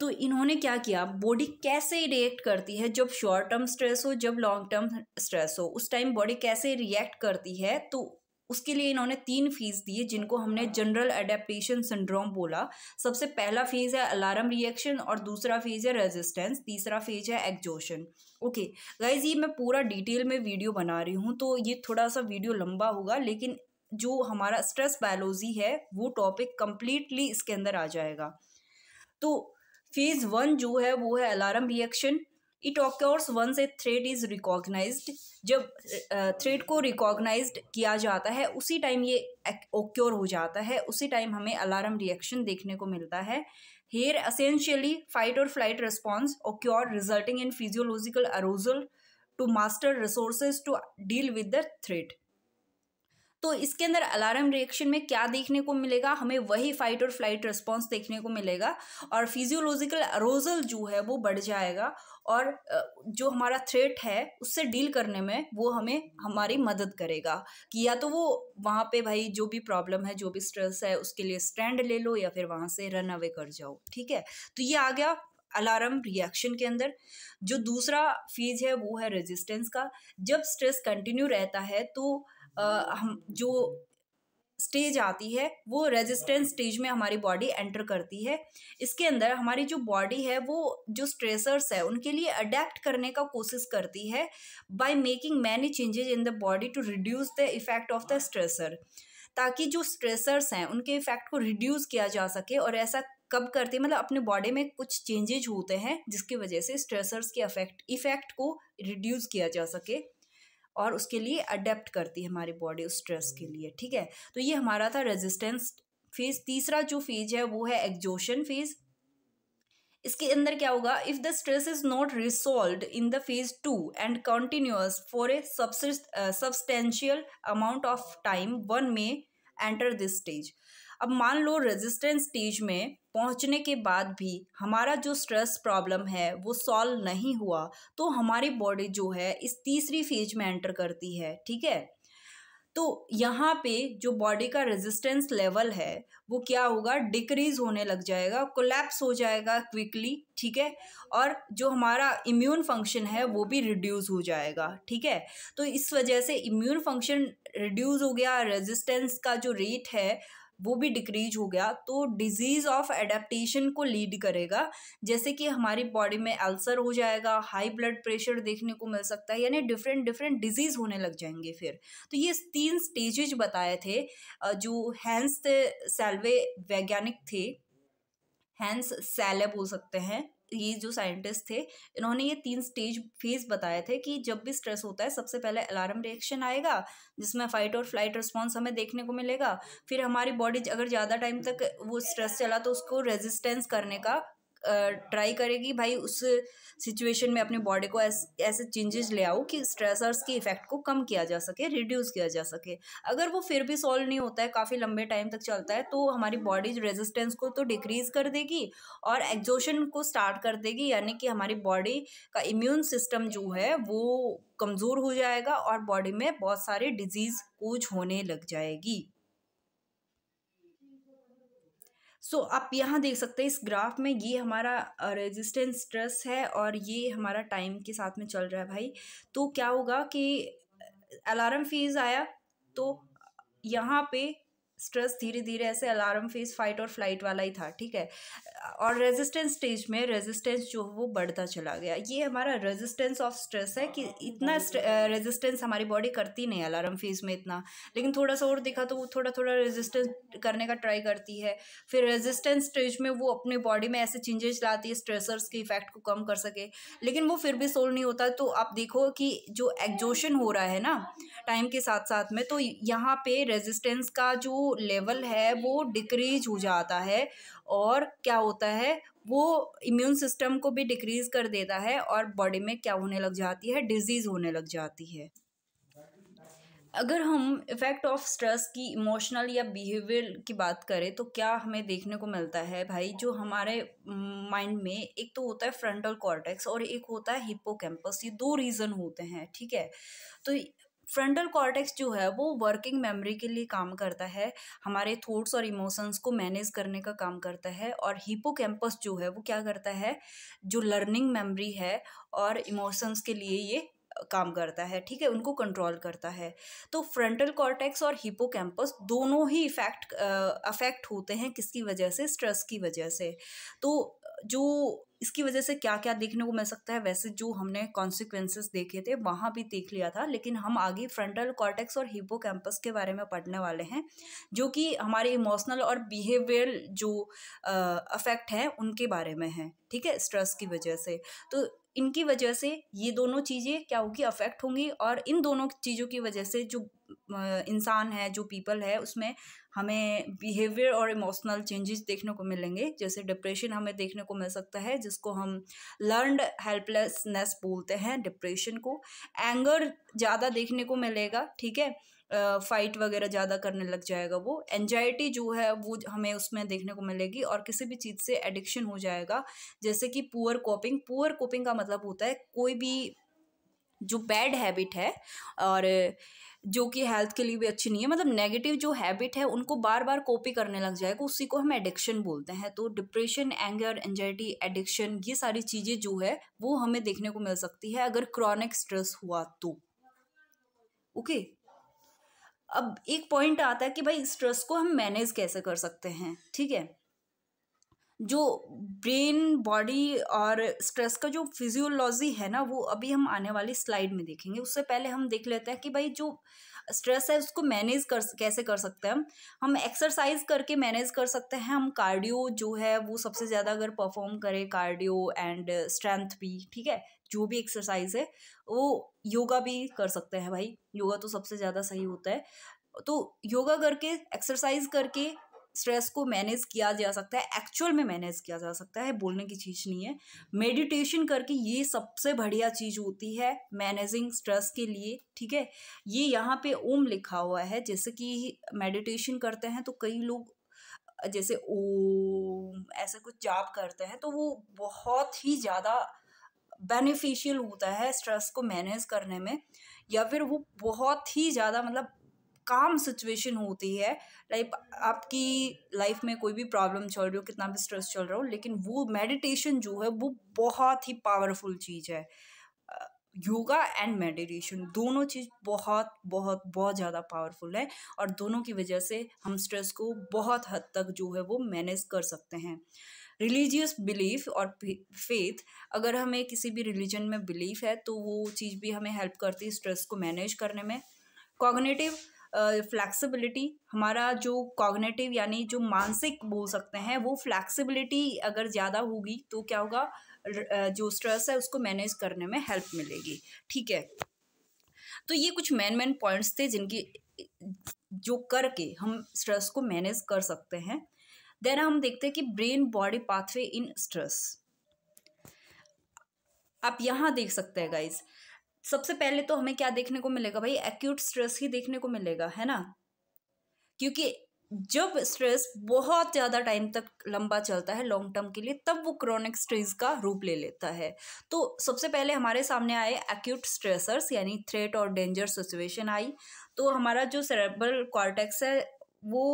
तो इन्होंने क्या किया बॉडी कैसे रिएक्ट करती है जब शॉर्ट टर्म स्ट्रेस हो जब लॉन्ग टर्म स्ट्रेस हो उस टाइम बॉडी कैसे रिएक्ट करती है तो उसके लिए इन्होंने तीन फेज़ दिए जिनको हमने जनरल अडेप्टेशन सिंड्रोम बोला सबसे पहला फेज़ है अलार्म रिएक्शन और दूसरा फेज़ है रेजिस्टेंस तीसरा फेज़ है एग्जोशन ओके गाइज ये मैं पूरा डिटेल में वीडियो बना रही हूँ तो ये थोड़ा सा वीडियो लंबा होगा लेकिन जो हमारा स्ट्रेस बायोलॉजी है वो टॉपिक कम्प्लीटली इसके अंदर आ जाएगा तो फेज वन जो है वो है alarm reaction it occurs once threat is recognise जब थ्रेड को रिकॉग्नाइज किया जाता है उसी टाइम ये ओक्योर हो जाता है उसी टाइम हमें अलार्म रिएक्शन देखने को मिलता है हेयर असेंशियली फाइट और flight response occur resulting in physiological arousal to master resources to deal with the threat तो इसके अंदर अलार्म रिएक्शन में क्या देखने को मिलेगा हमें वही फाइट और फ्लाइट रिस्पॉन्स देखने को मिलेगा और फिजियोलॉजिकल अरोजल जो है वो बढ़ जाएगा और जो हमारा थ्रेट है उससे डील करने में वो हमें हमारी मदद करेगा कि या तो वो वहाँ पे भाई जो भी प्रॉब्लम है जो भी स्ट्रेस है उसके लिए स्टैंड ले लो या फिर वहाँ से रन अवे कर जाओ ठीक है तो ये आ गया अलार्म रिएक्शन के अंदर जो दूसरा फेज है वो है रेजिस्टेंस का जब स्ट्रेस कंटिन्यू रहता है तो हम जो स्टेज आती है वो रेजिस्टेंस स्टेज में हमारी बॉडी एंटर करती है इसके अंदर हमारी जो बॉडी है वो जो स्ट्रेसर्स है उनके लिए अडेप्ट करने का कोशिश करती है by making many changes in the body to reduce the effect of the stressor ताकि जो स्ट्रेसर्स हैं उनके इफेक्ट को रिड्यूस किया जा सके और ऐसा कब करते हैं मतलब अपने बॉडी में कुछ चेंजेज होते हैं जिसकी वजह से स्ट्रेसर्स के अफेक्ट इफेक्ट को रिड्यूस किया जा सके और उसके लिए अडेप्ट करती है हमारी बॉडी उस स्ट्रेस के लिए ठीक है तो ये हमारा था रेजिस्टेंस फेज तीसरा जो फेज है वो है एग्जोशन फेज इसके अंदर क्या होगा if the stress is not resolve in the phase two and continues for a substantial amount of time one may enter this stage अब मान लो रेजिस्टेंस स्टेज में पहुंचने के बाद भी हमारा जो स्ट्रेस प्रॉब्लम है वो सॉल्व नहीं हुआ तो हमारी बॉडी जो है इस तीसरी फेज में एंटर करती है ठीक है तो यहाँ पे जो बॉडी का रेजिस्टेंस लेवल है वो क्या होगा डिक्रीज होने लग जाएगा कोलैप्स हो जाएगा क्विकली ठीक है और जो हमारा इम्यून फंक्शन है वो भी रिड्यूस हो जाएगा ठीक है तो इस वजह से इम्यून फंक्शन रिड्यूस हो गया रेजिस्टेंस का जो रेट है वो भी डिक्रीज हो गया तो डिजीज़ ऑफ एडेप्टेशन को लीड करेगा जैसे कि हमारी बॉडी में अल्सर हो जाएगा हाई ब्लड प्रेशर देखने को मिल सकता है यानी डिफरेंट डिफरेंट डिजीज़ होने लग जाएंगे फिर तो ये तीन स्टेजेज बताए थे जो हैंस सेल्वे वैज्ञानिक थे हैंस सैले बोल सकते हैं ये जो साइंटिस्ट थे इन्होंने ये तीन स्टेज फेज बताए थे कि जब भी स्ट्रेस होता है सबसे पहले अलार्म रिएक्शन आएगा जिसमें फाइट और फ्लाइट रिस्पॉन्स हमें देखने को मिलेगा फिर हमारी बॉडी अगर ज़्यादा टाइम तक वो स्ट्रेस चला तो उसको रेजिस्टेंस करने का ट्राई करेगी भाई उस सिचुएशन में अपने बॉडी को ऐस, ऐसे चेंजेस ले आओ कि स्ट्रेसर्स के इफेक्ट को कम किया जा सके रिड्यूस किया जा सके अगर वो फिर भी सॉल्व नहीं होता है काफ़ी लंबे टाइम तक चलता है तो हमारी बॉडी रेजिस्टेंस को तो डिक्रीज कर देगी और एग्जोशन को स्टार्ट कर देगी यानी कि हमारी बॉडी का इम्यून सिस्टम जो है वो कमज़ोर हो जाएगा और बॉडी में बहुत सारे डिजीज़ कूच होने लग जाएगी सो so, आप यहाँ देख सकते हैं इस ग्राफ में ये हमारा रेजिस्टेंस स्ट्रेस है और ये हमारा टाइम के साथ में चल रहा है भाई तो क्या होगा कि अलार्म फेज आया तो यहाँ पे स्ट्रेस धीरे धीरे ऐसे अलार्म फेज फाइट और फ्लाइट वाला ही था ठीक है और रेजिस्टेंस स्टेज में रेजिस्टेंस जो वो बढ़ता चला गया ये हमारा रेजिस्टेंस ऑफ स्ट्रेस है कि इतना रेजिस्टेंस हाँ, हमारी बॉडी करती नहीं अलार्म फेज में इतना लेकिन थोड़ा सा और देखा तो वो थोड़ा थोड़ा रेजिस्टेंस करने का ट्राई करती है फिर रेजिस्टेंस स्टेज में वो अपने बॉडी में ऐसे चेंजेस लाती है स्ट्रेसर्स के इफेक्ट को कम कर सके लेकिन वो फिर भी सोल्व नहीं होता तो आप देखो कि जो एग्जोशन हो रहा है ना टाइम के साथ साथ में तो यहाँ पे रेजिस्टेंस का जो लेवल है वो डिक्रीज हो जाता है और क्या होता है वो इम्यून सिस्टम को भी डिक्रीज़ कर देता है और बॉडी में क्या होने लग जाती है डिजीज़ होने लग जाती है अगर हम इफ़ेक्ट ऑफ स्ट्रेस की इमोशनल या बिहेवियर की बात करें तो क्या हमें देखने को मिलता है भाई जो हमारे माइंड में एक तो होता है फ्रंटल कॉर्टेक्स और एक होता है हिप्पोकैम्पस ये दो रीज़न होते हैं ठीक है तो फ्रंटल कॉर्टेक्स जो है वो वर्किंग मेमोरी के लिए काम करता है हमारे थॉट्स और इमोशंस को मैनेज करने का काम करता है और हिपोकैम्पस जो है वो क्या करता है जो लर्निंग मेमोरी है और इमोशंस के लिए ये काम करता है ठीक है उनको कंट्रोल करता है तो फ्रंटल कॉर्टेक्स और हिपोकैम्पस दोनों ही इफेक्ट अफेक्ट होते हैं किसकी वजह से स्ट्रेस की वजह से तो जो इसकी वजह से क्या क्या देखने को मिल सकता है वैसे जो हमने कॉन्सिक्वेंसेस देखे थे वहाँ भी देख लिया था लेकिन हम आगे फ्रंटल कॉर्टेक्स और हिपो के बारे में पढ़ने वाले हैं जो कि हमारे इमोशनल और बिहेवियर जो अफेक्ट हैं उनके बारे में है ठीक है स्ट्रेस की वजह से तो इनकी वजह से ये दोनों चीज़ें क्या होगी अफेक्ट होंगी और इन दोनों चीज़ों की वजह से जो इंसान है जो पीपल है उसमें हमें बिहेवियर और इमोशनल चेंजेस देखने को मिलेंगे जैसे डिप्रेशन हमें देखने को मिल सकता है जिसको हम लर्नड हेल्पलेसनेस बोलते हैं डिप्रेशन को एंगर ज़्यादा देखने को मिलेगा ठीक है फाइट वगैरह ज़्यादा करने लग जाएगा वो एनजाइटी जो है वो हमें उसमें देखने को मिलेगी और किसी भी चीज़ से एडिक्शन हो जाएगा जैसे कि पुअर कोपिंग पुअर कोपिंग का मतलब होता है कोई भी जो बैड हैबिट है और जो कि हेल्थ के लिए भी अच्छी नहीं है मतलब नेगेटिव जो हैबिट है उनको बार बार कॉपी करने लग जाएगा तो उसी को हम एडिक्शन बोलते हैं तो डिप्रेशन एंगर एंजाइटी एडिक्शन ये सारी चीज़ें जो है वो हमें देखने को मिल सकती है अगर क्रॉनिक स्ट्रेस हुआ तो ओके okay. अब एक पॉइंट आता है कि भाई स्ट्रेस को हम मैनेज कैसे कर सकते हैं ठीक है जो ब्रेन बॉडी और स्ट्रेस का जो फिजियोलॉजी है ना वो अभी हम आने वाली स्लाइड में देखेंगे उससे पहले हम देख लेते हैं कि भाई जो स्ट्रेस है उसको मैनेज कर कैसे कर सकते हैं हम एक्सरसाइज करके मैनेज कर सकते हैं हम कार्डियो जो है वो सबसे ज़्यादा अगर परफॉर्म करें कार्डियो एंड स्ट्रेंथ भी ठीक है जो भी एक्सरसाइज है वो योगा भी कर सकते हैं भाई योगा तो सबसे ज़्यादा सही होता है तो योगा करके एक्सरसाइज करके स्ट्रेस को मैनेज किया जा सकता है एक्चुअल में मैनेज किया जा सकता है बोलने की चीज़ नहीं है मेडिटेशन करके ये सबसे बढ़िया चीज़ होती है मैनेजिंग स्ट्रेस के लिए ठीक है ये यहाँ पे ओम लिखा हुआ है जैसे कि मेडिटेशन करते हैं तो कई लोग जैसे ओम ऐसे कुछ जाप करते हैं तो वो बहुत ही ज़्यादा बेनिफिशियल होता है स्ट्रेस को मैनेज करने में या फिर वो बहुत ही ज़्यादा मतलब काम सिचुएशन होती है लाइक आपकी लाइफ में कोई भी प्रॉब्लम चल रही हो कितना भी स्ट्रेस चल रहा हो लेकिन वो मेडिटेशन जो है वो बहुत ही पावरफुल चीज़ है योगा एंड मेडिटेशन दोनों चीज़ बहुत बहुत बहुत ज़्यादा पावरफुल है और दोनों की वजह से हम स्ट्रेस को बहुत हद तक जो है वो मैनेज कर सकते हैं रिलीजियस बिलीफ और फेथ अगर हमें किसी भी रिलीजन में बिलीफ है तो वो चीज़ भी हमें हेल्प करती है स्ट्रेस को मैनेज करने में कॉग्नेटिव फ्लैक्सिबिलिटी हमारा जो कॉग्नेटिव यानी जो मानसिक बोल सकते हैं वो फ्लैक्सिबिलिटी अगर ज़्यादा होगी तो क्या होगा जो स्ट्रेस है उसको मैनेज करने में हेल्प मिलेगी ठीक है तो ये कुछ मेन मेन पॉइंट्स थे जिनकी जो करके हम स्ट्रेस को मैनेज कर सकते हैं देन हम देखते हैं कि brain body pathway in stress आप यहाँ देख सकते हैं गाइज सबसे पहले तो हमें क्या देखने को मिलेगा भाई एक्यूट स्ट्रेस ही देखने को मिलेगा है ना क्योंकि जब स्ट्रेस बहुत ज़्यादा टाइम तक लंबा चलता है लॉन्ग टर्म के लिए तब वो क्रॉनिक स्ट्रेस का रूप ले लेता है तो सबसे पहले हमारे सामने आए एक्यूट स्ट्रेसर्स यानी थ्रेट और डेंजर सिचुएशन आई तो हमारा जो सेरेबल कॉर्टेक्स है वो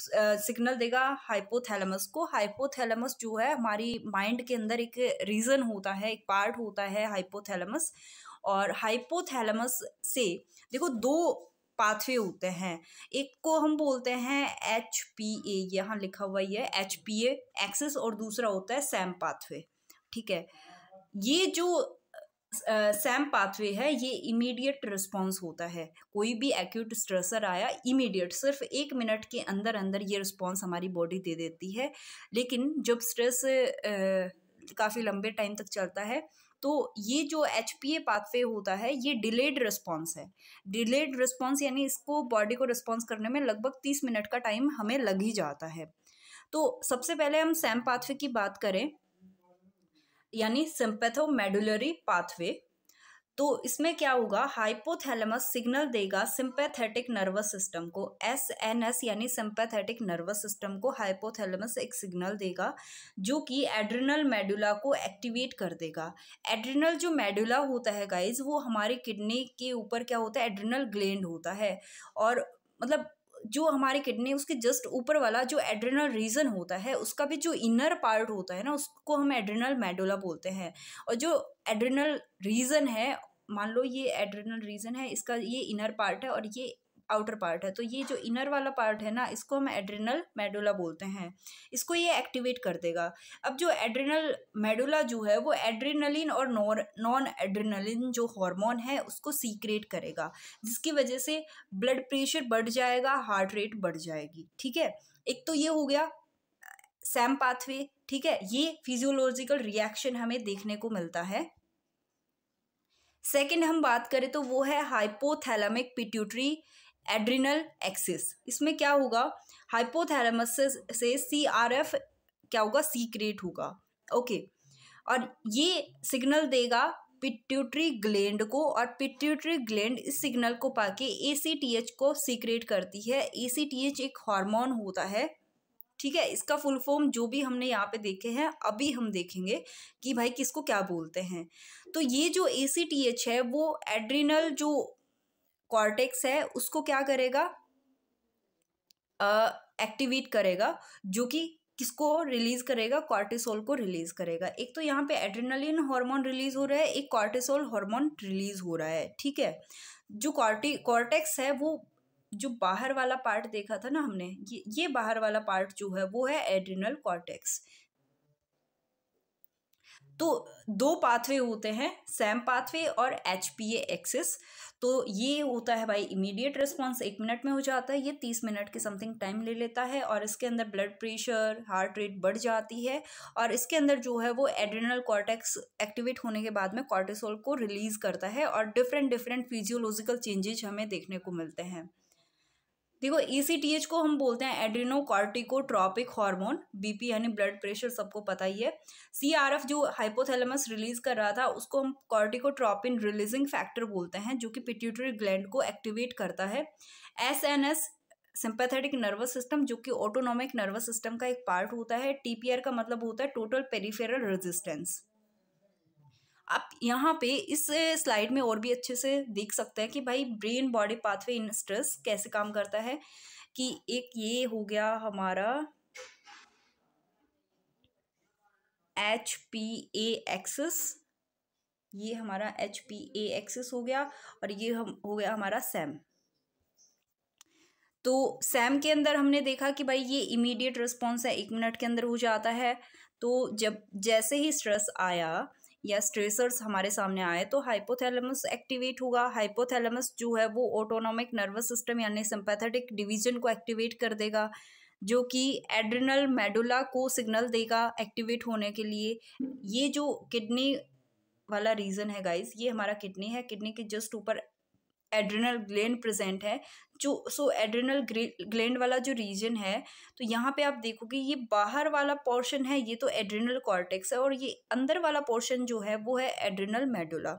सिग्नल देगा हाइपोथैलेमस को हाइपोथैलेमस जो है हमारी माइंड के अंदर एक रीज़न होता है एक पार्ट होता है हाइपोथैलेमस और हाइपोथैलेमस से देखो दो पाथवे होते हैं एक को हम बोलते हैं एच पी ए यहाँ लिखा हुआ ही है एच पी ए एक्सेस और दूसरा होता है सैम पाथवे ठीक है ये जो सैम uh, पाथवे है ये इमीडिएट रिस्पॉन्स होता है कोई भी एक्यूट स्ट्रेसर आया इमीडिएट सिर्फ एक मिनट के अंदर अंदर ये रिस्पॉन्स हमारी बॉडी दे देती है लेकिन जब स्ट्रेस uh, काफ़ी लंबे टाइम तक चलता है तो ये जो एच पी ए पाथवे होता है ये डिलेड रिस्पॉन्स है डिलेड रिस्पॉन्स यानी इसको बॉडी को रिस्पॉन्स करने में लगभग तीस मिनट का टाइम हमें लग ही जाता है तो सबसे पहले हम सैम पाथवे की बात करें यानी सिंपैथोमेडुलरी पाथवे तो इसमें क्या होगा हाइपोथैलेमस सिग्नल देगा सिंपैथेटिक नर्वस सिस्टम को एस एन एस यानी सिंपैथेटिक नर्वस सिस्टम को हाइपोथैलेमस एक सिग्नल देगा जो कि एड्रिनल मेडुला को एक्टिवेट कर देगा एड्रिनल जो मेडुला होता है गाइज वो हमारे किडनी के ऊपर क्या होता है एड्रिनल ग्लैंड होता है और मतलब जो हमारी किडनी उसके जस्ट ऊपर वाला जो एड्रेनल रीजन होता है उसका भी जो इनर पार्ट होता है ना उसको हम एड्रेनल मेडोला बोलते हैं और जो एड्रेनल रीजन है मान लो ये एड्रेनल रीजन है इसका ये इनर पार्ट है और ये आउटर पार्ट है तो ये जो इनर वाला पार्ट है ना इसको हम एड्रिनल मेडुला बोलते हैं इसको ये एक्टिवेट कर देगा अब जो एड्रिनल मेडुला जो है वो एड्रिनलिन और नॉन एड्रिनलिन जो हार्मोन है उसको सीक्रेट करेगा जिसकी वजह से ब्लड प्रेशर बढ़ जाएगा हार्ट रेट बढ़ जाएगी ठीक है एक तो ये हो गया सैम पाथवे ठीक है ये फिजियोलॉजिकल रिएक्शन हमें देखने को मिलता है सेकेंड हम बात करें तो वो है हाइपोथैलामिक पिट्यूटरी एड्रिनल एक्सिस इसमें क्या होगा हाइपोथैलेमस से सी आर एफ क्या होगा सीक्रेट होगा ओके और ये सिग्नल देगा पिट्यूटरी ग्लैंड को और पिट्यूटरी ग्लैंड इस सिग्नल को पाके एच को सीक्रेट करती है ए सी टी एच एक हार्मोन होता है ठीक है इसका फुल फॉर्म जो भी हमने यहाँ पे देखे हैं अभी हम देखेंगे कि भाई किसको क्या बोलते हैं तो ये जो ए सी टी एच है वो एड्रिनल जो कॉर्टेक्स है उसको क्या करेगा एक्टिवेट uh, करेगा जो कि किसको रिलीज करेगा कॉर्टिसोल को रिलीज करेगा एक तो यहाँ पे एड्रेनलिन हार्मोन रिलीज हो रहा है एक कॉर्टिसोल हार्मोन रिलीज हो रहा है ठीक है जो कॉर्टी कॉर्टेक्स है वो जो बाहर वाला पार्ट देखा था ना हमने ये ये बाहर वाला पार्ट जो है वो है एड्रिनल कॉर्टेक्स तो दो पाथवे होते हैं सैम पाथवे और एच पी एक्सिस तो ये होता है भाई इमीडिएट रिस्पॉन्स एक मिनट में हो जाता है ये तीस मिनट के समथिंग टाइम ले लेता है और इसके अंदर ब्लड प्रेशर हार्ट रेट बढ़ जाती है और इसके अंदर जो है वो एडिनल कॉर्टेक्स एक्टिवेट होने के बाद में कॉर्टिसोल को रिलीज़ करता है और डिफरेंट डिफरेंट फिजियोलॉजिकल चेंजेज हमें देखने को मिलते हैं देखो ई e को हम बोलते हैं हॉर्मोन हार्मोन बीपी यानी ब्लड प्रेशर सबको पता ही है सी जो हाइपोथैलेमस रिलीज कर रहा था उसको हम कॉर्टिकोट्रॉपिन रिलीजिंग फैक्टर बोलते हैं जो कि पिट्यूटरी ग्लैंड को एक्टिवेट करता है S N S sympathetic nervous system जो कि ऑटोनॉमिक नर्वस सिस्टम का एक पार्ट होता है टीपीआर का मतलब होता है टोटल पेरीफेरल रेजिस्टेंस आप यहाँ पे इस स्लाइड में और भी अच्छे से देख सकते हैं कि भाई brain body pathway in stress कैसे काम करता है कि एक ये हो गया हमारा एच पी ए एक्सेस ये हमारा एच पी ए एक्सेस हो गया और ये हम हो गया हमारा सैम तो सैम के अंदर हमने देखा कि भाई ये इमीडिएट रिस्पॉन्स है एक मिनट के अंदर हो जाता है तो जब जैसे ही स्ट्रेस आया या स्ट्रेसर्स हमारे सामने आए तो हाइपोथैलेमस एक्टिवेट होगा हाइपोथैलेमस जो है वो ऑटोनॉमिक नर्वस सिस्टम यानी सिंपैथेटिक डिवीजन को एक्टिवेट कर देगा जो कि एड्रिनल मेडुला को सिग्नल देगा एक्टिवेट होने के लिए ये जो किडनी वाला रीज़न है गाइस ये हमारा किडनी है किडनी के जस्ट ऊपर एड्रिनल ग्लैंड प्रेजेंट है जो सो एड्रिनल ग्लैंड वाला जो रीजन है तो यहाँ पे आप देखोगे ये बाहर वाला पोर्शन है ये तो एड्रिनल कॉर्टेक्स है और ये अंदर वाला पोर्शन जो है वो है एड्रिनल मेडुला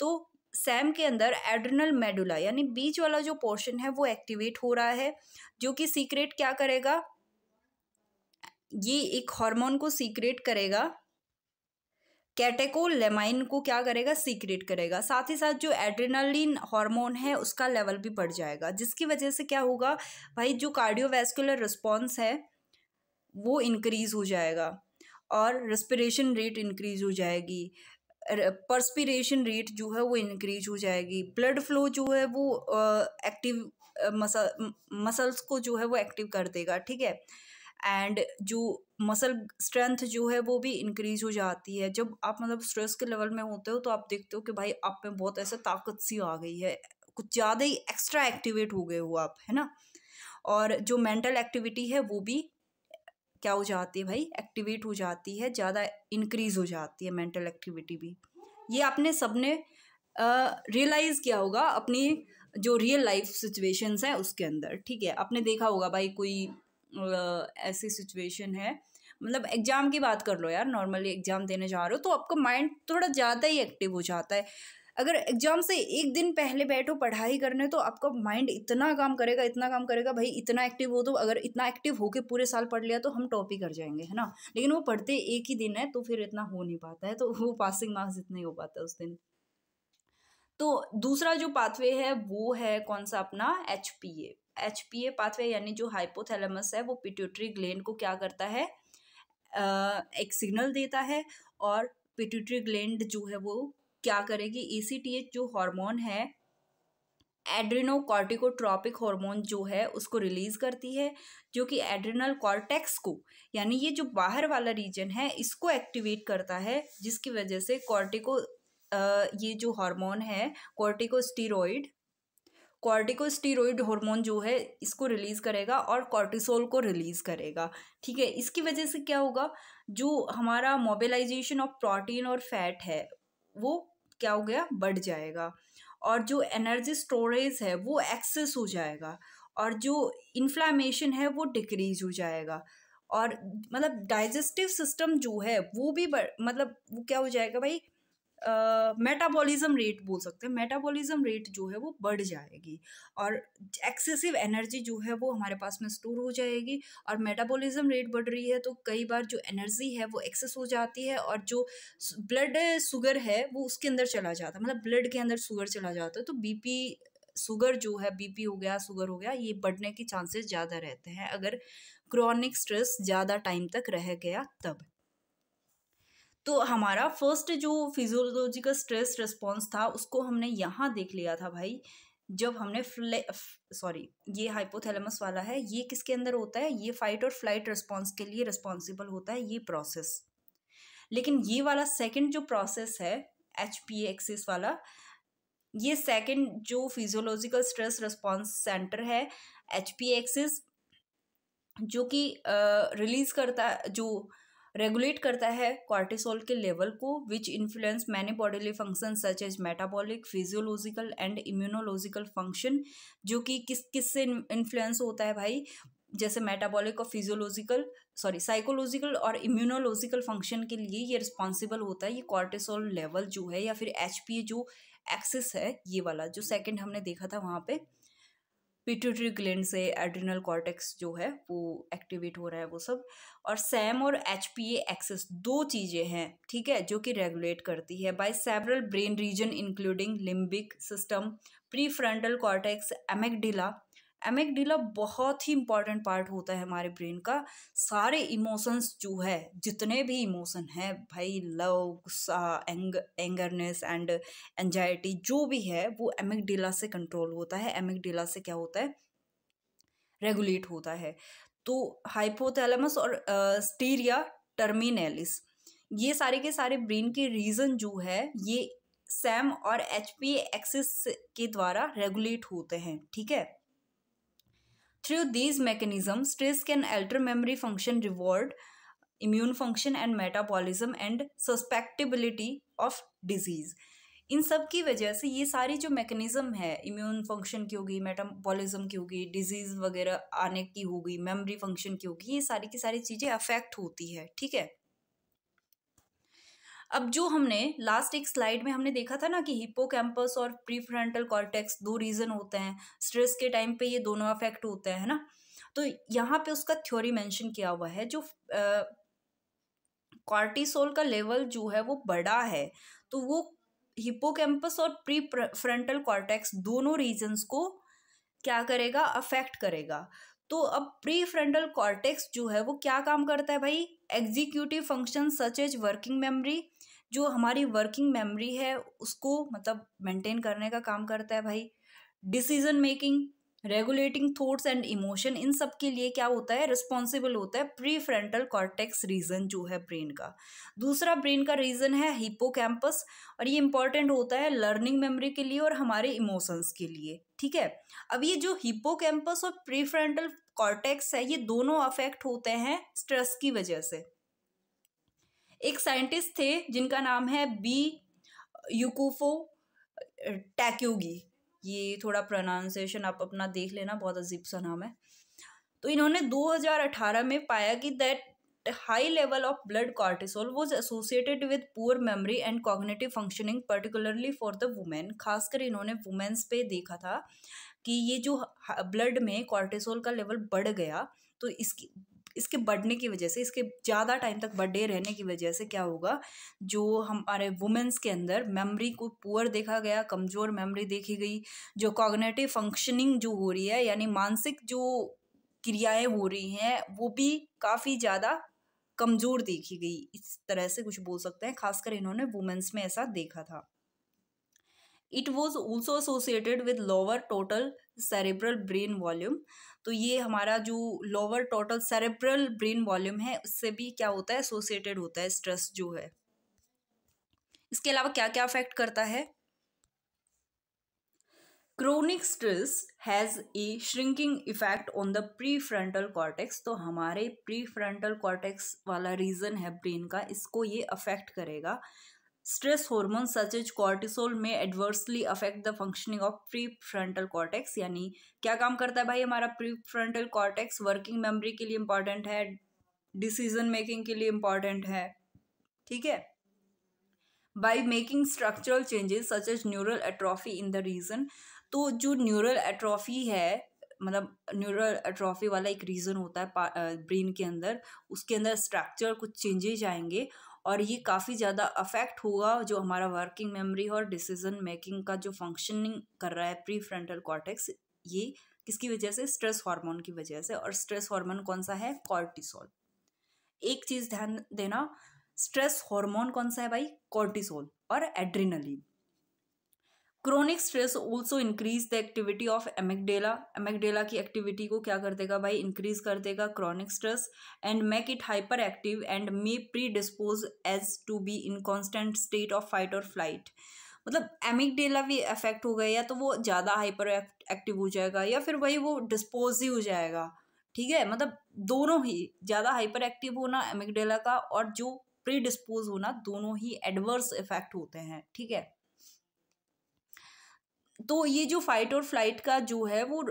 तो सैम के अंदर एड्रिनल मेडुला यानी बीच वाला जो पोर्शन है वो एक्टिवेट हो रहा है जो कि सीक्रेट क्या करेगा ये एक हार्मोन को सीक्रेट करेगा कैटेकोलेमाइन को क्या करेगा सीक्रेट करेगा साथ ही साथ जो एड्रेनालिन हार्मोन है उसका लेवल भी बढ़ जाएगा जिसकी वजह से क्या होगा भाई जो कार्डियोवैस्कुलर रिस्पॉन्स है वो इंक्रीज़ हो जाएगा और रेस्पिरेशन रेट इंक्रीज़ हो जाएगी परस्पिरेशन रेट जो है वो इंक्रीज हो जाएगी ब्लड फ्लो जो है वो एक्टिव मसल मसल्स को जो है वो एक्टिव कर देगा ठीक है एंड जो मसल स्ट्रेंथ जो है वो भी इंक्रीज हो जाती है जब आप मतलब स्ट्रेस के लेवल में होते हो तो आप देखते हो कि भाई आप में बहुत ऐसा ताकत सी आ गई है कुछ ज़्यादा ही एक्स्ट्रा एक्टिवेट हो गए हो आप है ना और जो मेंटल एक्टिविटी है वो भी क्या हो जाती है भाई एक्टिवेट हो जाती है ज़्यादा इंक्रीज हो जाती है मेंटल एक्टिविटी भी ये आपने सबने रियलाइज़ किया होगा अपनी जो रियल लाइफ सिचुएशंस हैं उसके अंदर ठीक है आपने देखा होगा भाई कोई ऐसी सिचुएशन है मतलब एग्ज़ाम की बात कर लो यार नॉर्मली एग्ज़ाम देने जा रहे हो तो आपका माइंड थोड़ा ज़्यादा ही एक्टिव हो जाता है अगर एग्ज़ाम से एक दिन पहले बैठो पढ़ाई करने तो आपका माइंड इतना काम करेगा इतना काम करेगा भाई इतना एक्टिव हो तो अगर इतना एक्टिव होकर पूरे साल पढ़ लिया तो हम टॉप ही कर जाएंगे है ना लेकिन वो पढ़ते एक ही दिन है तो फिर इतना हो नहीं पाता है तो वो पासिंग मार्क्स इतना ही हो पाता है उस दिन तो दूसरा जो पाथवे है वो है कौन सा अपना H P A H P A pathway यानी जो हाइपोथैलेमस है वो पिट्यूटरी ग्लैंड को क्या करता है एक सिग्नल देता है और पिट्यूटरी ग्लैंड जो है वो क्या करेगी ई सी टी एच जो हार्मोन है एड्रिनोकॉर्टिकोट्रॉपिक हार्मोन जो है उसको रिलीज़ करती है जो कि एड्रिनल कॉर्टेक्स को यानी ये जो बाहर वाला रीजन है इसको एक्टिवेट करता है जिसकी वजह से कॉर्टिको ये जो हार्मोन है कॉर्टिकोस्टीरोइड कॉर्टिकोस्टीरोइड हार्मोन जो है इसको रिलीज़ करेगा और कॉर्टिसोल को रिलीज़ करेगा ठीक है इसकी वजह से क्या होगा जो हमारा मोबिलाइजेशन ऑफ प्रोटीन और फैट है वो क्या हो गया बढ़ जाएगा और जो एनर्जी स्टोरेज है वो एक्सेस हो जाएगा और जो इन्फ्लामेशन है वो डिक्रीज हो जाएगा और मतलब डाइजेस्टिव सिस्टम जो है वो भी मतलब वो क्या हो जाएगा भाई मेटाबॉलिज्म रेट बोल सकते हैं मेटाबॉलिज्म रेट जो है वो बढ़ जाएगी और एक्सेसिव एनर्जी जो है वो हमारे पास में स्टोर हो जाएगी और मेटाबॉलिज्म रेट बढ़ रही है तो कई बार जो एनर्जी है वो एक्सेस हो जाती है और जो ब्लड शुगर है वो उसके अंदर चला जाता है मतलब ब्लड के अंदर शुगर चला जाता है तो पी शुगर जो है बीपी हो गया शुगर हो गया ये बढ़ने के चांसेस ज़्यादा रहते हैं अगर क्रॉनिक स्ट्रेस ज़्यादा टाइम तक रह गया तब तो हमारा फर्स्ट जो फिजियोलॉजिकल स्ट्रेस रिस्पॉन्स था उसको हमने यहाँ देख लिया था भाई जब हमने फ्ले सॉरी ये हाइपोथैलेमस वाला है ये किसके अंदर होता है ये फाइट और फ्लाइट रिस्पॉन्स के लिए रिस्पॉन्सिबल होता है ये प्रोसेस लेकिन ये वाला सेकेंड जो प्रोसेस है एच पी एक्सिस वाला ये सेकेंड जो फिजियोलॉजिकल स्ट्रेस रिस्पॉन्स सेंटर है एच पी एक्सिस जो कि रिलीज़ करता जो रेगुलेट करता है कॉर्टिसोल के लेवल को which influence many bodily function such as metabolic physiological and immunological function जो कि किस किस से इन्फ्लुएंस होता है भाई जैसे मेटाबॉलिक और फिजियोलॉजिकल सॉरी साइकोलॉजिकल और इम्यूनोलॉजिकल फंक्शन के लिए ये रिस्पॉन्सिबल होता है ये कॉर्टिसोल लेवल जो है या फिर एच जो एक्सेस है ये वाला जो सेकेंड हमने देखा था वहाँ पर पिट्यूटरी ग्लैंड से एड्रिनल कॉर्टेक्स जो है वो एक्टिवेट हो रहा है वो सब और सैम और एच पी एक्सेस दो चीज़ें हैं ठीक है जो कि रेगुलेट करती है by several brain region including limbic system prefrontal cortex amygdala amygdala बहुत ही इम्पॉर्टेंट पार्ट होता है हमारे ब्रेन का सारे इमोशंस जो है जितने भी इमोशन है भाई लव गुस्सा एंग एंगरनेस एंड एंजाइटी जो भी है वो एमेकडीला से कंट्रोल होता है एमेगडिला से क्या होता है रेगुलेट होता है तो हाइपोथैलेमस और स्टीरिया टर्मिनेलिस ये सारे के सारे ब्रेन के रीज़न जो है ये सैम और एच एक्सिस के द्वारा रेगुलेट होते हैं ठीक है Through these mechanisms, stress can alter memory function, reward, immune function and metabolism and susceptibility of disease. इन सब की वजह से ये सारी जो मैकेनिज़्म है इम्यून फंक्शन की होगी मेटाबॉलिज्म की होगी डिजीज़ वगैरह आने की होगी मेमोरी फंक्शन की होगी ये सारी की सारी चीज़ें अफेक्ट होती है ठीक है अब जो हमने लास्ट एक स्लाइड में हमने देखा था ना कि हिपोकैम्पस और प्रीफ्रंटल कॉर्टेक्स दो रीजन होते हैं स्ट्रेस के टाइम पे ये दोनों अफेक्ट होते हैं ना तो यहाँ पे उसका थ्योरी मेंशन किया हुआ है जो कॉर्टिसोल का लेवल जो है वो बड़ा है तो वो हिपोकैम्पस और प्री फ्रंटल कॉर्टेक्स दोनों रीजन्स को क्या करेगा अफेक्ट करेगा तो अब प्री फ्रंटल कॉर्टेक्स जो है वो क्या काम करता है भाई executive function such as working memory जो हमारी वर्किंग मेमोरी है उसको मतलब मेंटेन करने का काम करता है भाई decision making regulating thoughts and emotion इन सब के लिए क्या होता है रिस्पॉन्सिबल होता है प्री फ्रेंटल कॉर्टेक्स रीजन जो है ब्रेन का दूसरा ब्रेन का रीजन है हिपो कैंपस और ये इंपॉर्टेंट होता है लर्निंग मेमोरी के लिए और हमारे इमोशंस के लिए ठीक है अब ये जो हिपो कैंपस और प्री फ्रेंटल कॉर्टेक्स है ये दोनों अफेक्ट होते हैं स्ट्रेस की वजह से एक साइंटिस्ट थे जिनका नाम है बी यूकूफो टैक्यूगी ये थोड़ा प्रोनाउंसिएशन आप अपना देख लेना बहुत अजीब सा नाम है तो इन्होंने 2018 में पाया कि that high level of blood cortisol was associated with poor memory and cognitive functioning particularly for the women खासकर इन्होंने वुमेन्स पे देखा था कि ये जो ब्लड में कॉर्टिसोल का लेवल बढ़ गया तो इसकी इसके बढ़ने की वजह से इसके ज़्यादा टाइम तक बढ़े रहने की वजह से क्या होगा जो हमारे वुमेंस के अंदर मेमोरी को पुअर देखा गया कमज़ोर मेमोरी देखी गई जो कॉग्नेटिव फंक्शनिंग जो हो रही है यानी मानसिक जो क्रियाएं हो रही हैं वो भी काफ़ी ज़्यादा कमज़ोर देखी गई इस तरह से कुछ बोल सकते हैं खासकर इन्होंने वुमेंस में ऐसा देखा था it was also associated with lower total cerebral brain volume तो ये हमारा जो lower total cerebral brain volume है उससे भी क्या होता है एसोसिएटेड होता है स्ट्रेस जो है इसके अलावा क्या क्या अफेक्ट करता है chronic stress has a shrinking effect on the prefrontal cortex तो हमारे प्री फ्रंटल कॉर्टेक्स वाला रीजन है ब्रेन का इसको ये अफेक्ट करेगा stress hormone such as cortisol may adversely affect the functioning of prefrontal cortex यानी क्या काम करता है भाई हमारा prefrontal cortex working memory के लिए इंपॉर्टेंट है डिसीजन मेकिंग के लिए इंपॉर्टेंट है ठीक है by making structural changes such as neural atrophy in the region तो जो न्यूरल एट्रॉफी है मतलब न्यूरल एट्रॉफी वाला एक रीजन होता है ब्रेन के अंदर उसके अंदर स्ट्रक्चर कुछ चेंजेज आएंगे और ये काफ़ी ज़्यादा अफेक्ट हुआ जो हमारा वर्किंग मेमोरी और डिसीजन मेकिंग का जो फंक्शनिंग कर रहा है प्री फ्रंटल कॉर्टेक्स ये किसकी वजह से स्ट्रेस हार्मोन की वजह से और स्ट्रेस हार्मोन कौन सा है कॉर्टिसोल एक चीज़ ध्यान देना स्ट्रेस हार्मोन कौन सा है भाई कॉर्टिसोल और adrenaline chronic stress also increase the activity of amygdala amygdala की एक्टिविटी को क्या कर देगा भाई इंक्रीज कर देगा chronic stress and make it hyperactive and may predispose us to be in constant state of fight और flight मतलब एमिकडेला भी अफेक्ट हो गया या तो वो ज़्यादा हाइपर एक्टिव हो जाएगा या फिर वही वो डिस्पोज ही हो जाएगा ठीक है मतलब दोनों ही ज़्यादा हाइपर एक्टिव होना एमिकडेला का और जो प्री डिस्पोज होना दोनों ही एडवर्स इफेक्ट होते हैं ठीक है तो ये जो फाइट और फ्लाइट का जो है वो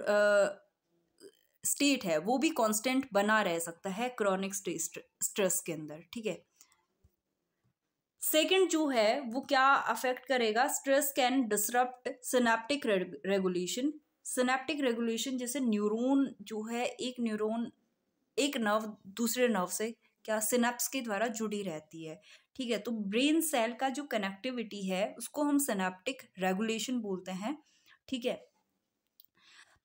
स्टेट है वो भी कांस्टेंट बना रह सकता है क्रॉनिक स्ट्रेस के अंदर ठीक है सेकंड जो है वो क्या अफेक्ट करेगा stress can disrupt synaptic regulation synaptic regulation जैसे न्यूरॉन जो है एक न्यूरॉन एक नर्व दूसरे नर्व से क्या सिनेप्स के द्वारा जुड़ी रहती है ठीक है तो ब्रेन सेल का जो कनेक्टिविटी है उसको हम सिनेप्टिक रेगुलेशन बोलते हैं ठीक है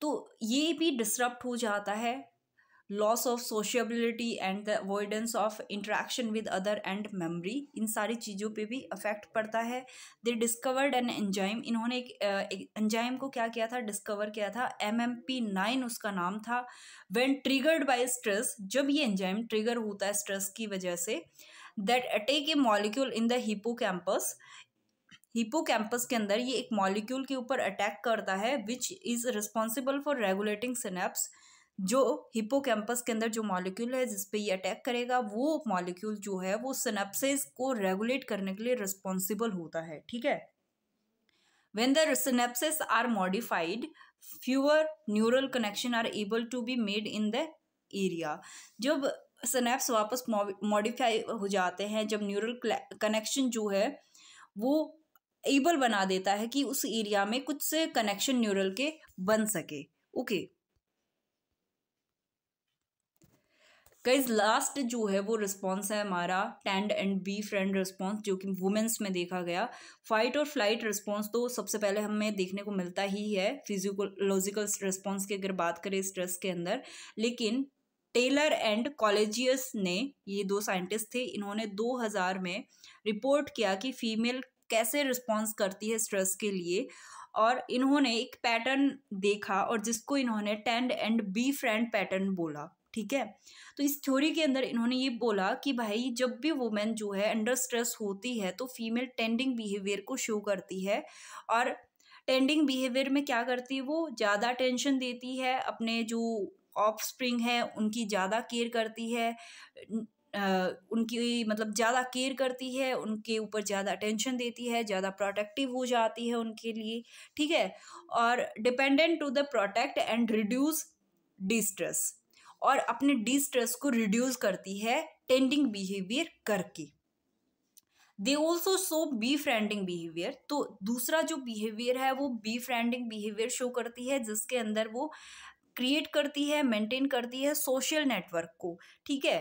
तो ये भी डिस्टर्ब हो जाता है loss of sociability and the avoidance of interaction with other and memory इन सारी चीज़ों पे भी अफेक्ट पड़ता है दे डिस्कवर्ड एन एंजाइम इन्होंने एक एंजाइम को क्या किया था डिस्कवर किया था एम एम पी नाइन उसका नाम था वेन ट्रिगर्ड बाई स्ट्रेस जब ये एंजाइम ट्रिगर होता है स्ट्रेस की वजह से that attack a molecule in the hippocampus hippocampus के अंदर ये एक मॉलिक्यूल के ऊपर अटैक करता है which is responsible for regulating synapse जो हिपो कैंपस के अंदर जो मॉलिक्यूल है जिस पे ये अटैक करेगा वो मॉलिक्यूल जो है वो सनेप्सिस को रेगुलेट करने के लिए रिस्पॉन्सिबल होता है ठीक है when the synapses are modified fewer neural connections are able to be made in the area जब synapse वापस मॉडिफाई हो जाते हैं जब न्यूरल कनेक्शन जो है वो एबल बना देता है कि उस एरिया में कुछ से कनेक्शन न्यूरल के बन सके ओके okay. गाइज लास्ट जो है वो रिस्पॉन्स है हमारा tend and be friend response जो कि वुमेंस में देखा गया फाइट और फ्लाइट रिस्पॉन्स तो सबसे पहले हमें देखने को मिलता ही है फिजिकोलॉजिकल रिस्पॉन्स की अगर बात करें स्ट्रेस के अंदर लेकिन टेलर एंड कॉलेजियस ने ये दो साइंटिस्ट थे इन्होंने 2000 में रिपोर्ट किया कि फीमेल कैसे रिस्पॉन्स करती है स्ट्रेस के लिए और इन्होंने एक पैटर्न देखा और जिसको इन्होंने tend and B befriend pattern बोला ठीक है तो इस थ्योरी के अंदर इन्होंने ये बोला कि भाई जब भी वुमेन जो है अंडर स्ट्रेस होती है तो फीमेल टेंडिंग बिहेवियर को शो करती है और टेंडिंग बिहेवियर में क्या करती है वो ज़्यादा टेंशन देती है अपने जो ऑफ स्प्रिंग है उनकी ज़्यादा केयर करती है उनकी मतलब ज़्यादा केयर करती है उनके ऊपर ज़्यादा अटेंशन देती है ज़्यादा प्रोटेक्टिव हो जाती है उनके लिए ठीक है और dependent to the protect and reduce distress और अपने डिस्ट्रेस को रिड्यूस करती है टेंडिंग बिहेवियर करके they also show befriending behaviour तो दूसरा जो बिहेवियर है वो बी फ्रेंडिंग बिहेवियर शो करती है जिसके अंदर वो क्रिएट करती है मेंटेन करती है सोशल नेटवर्क को ठीक है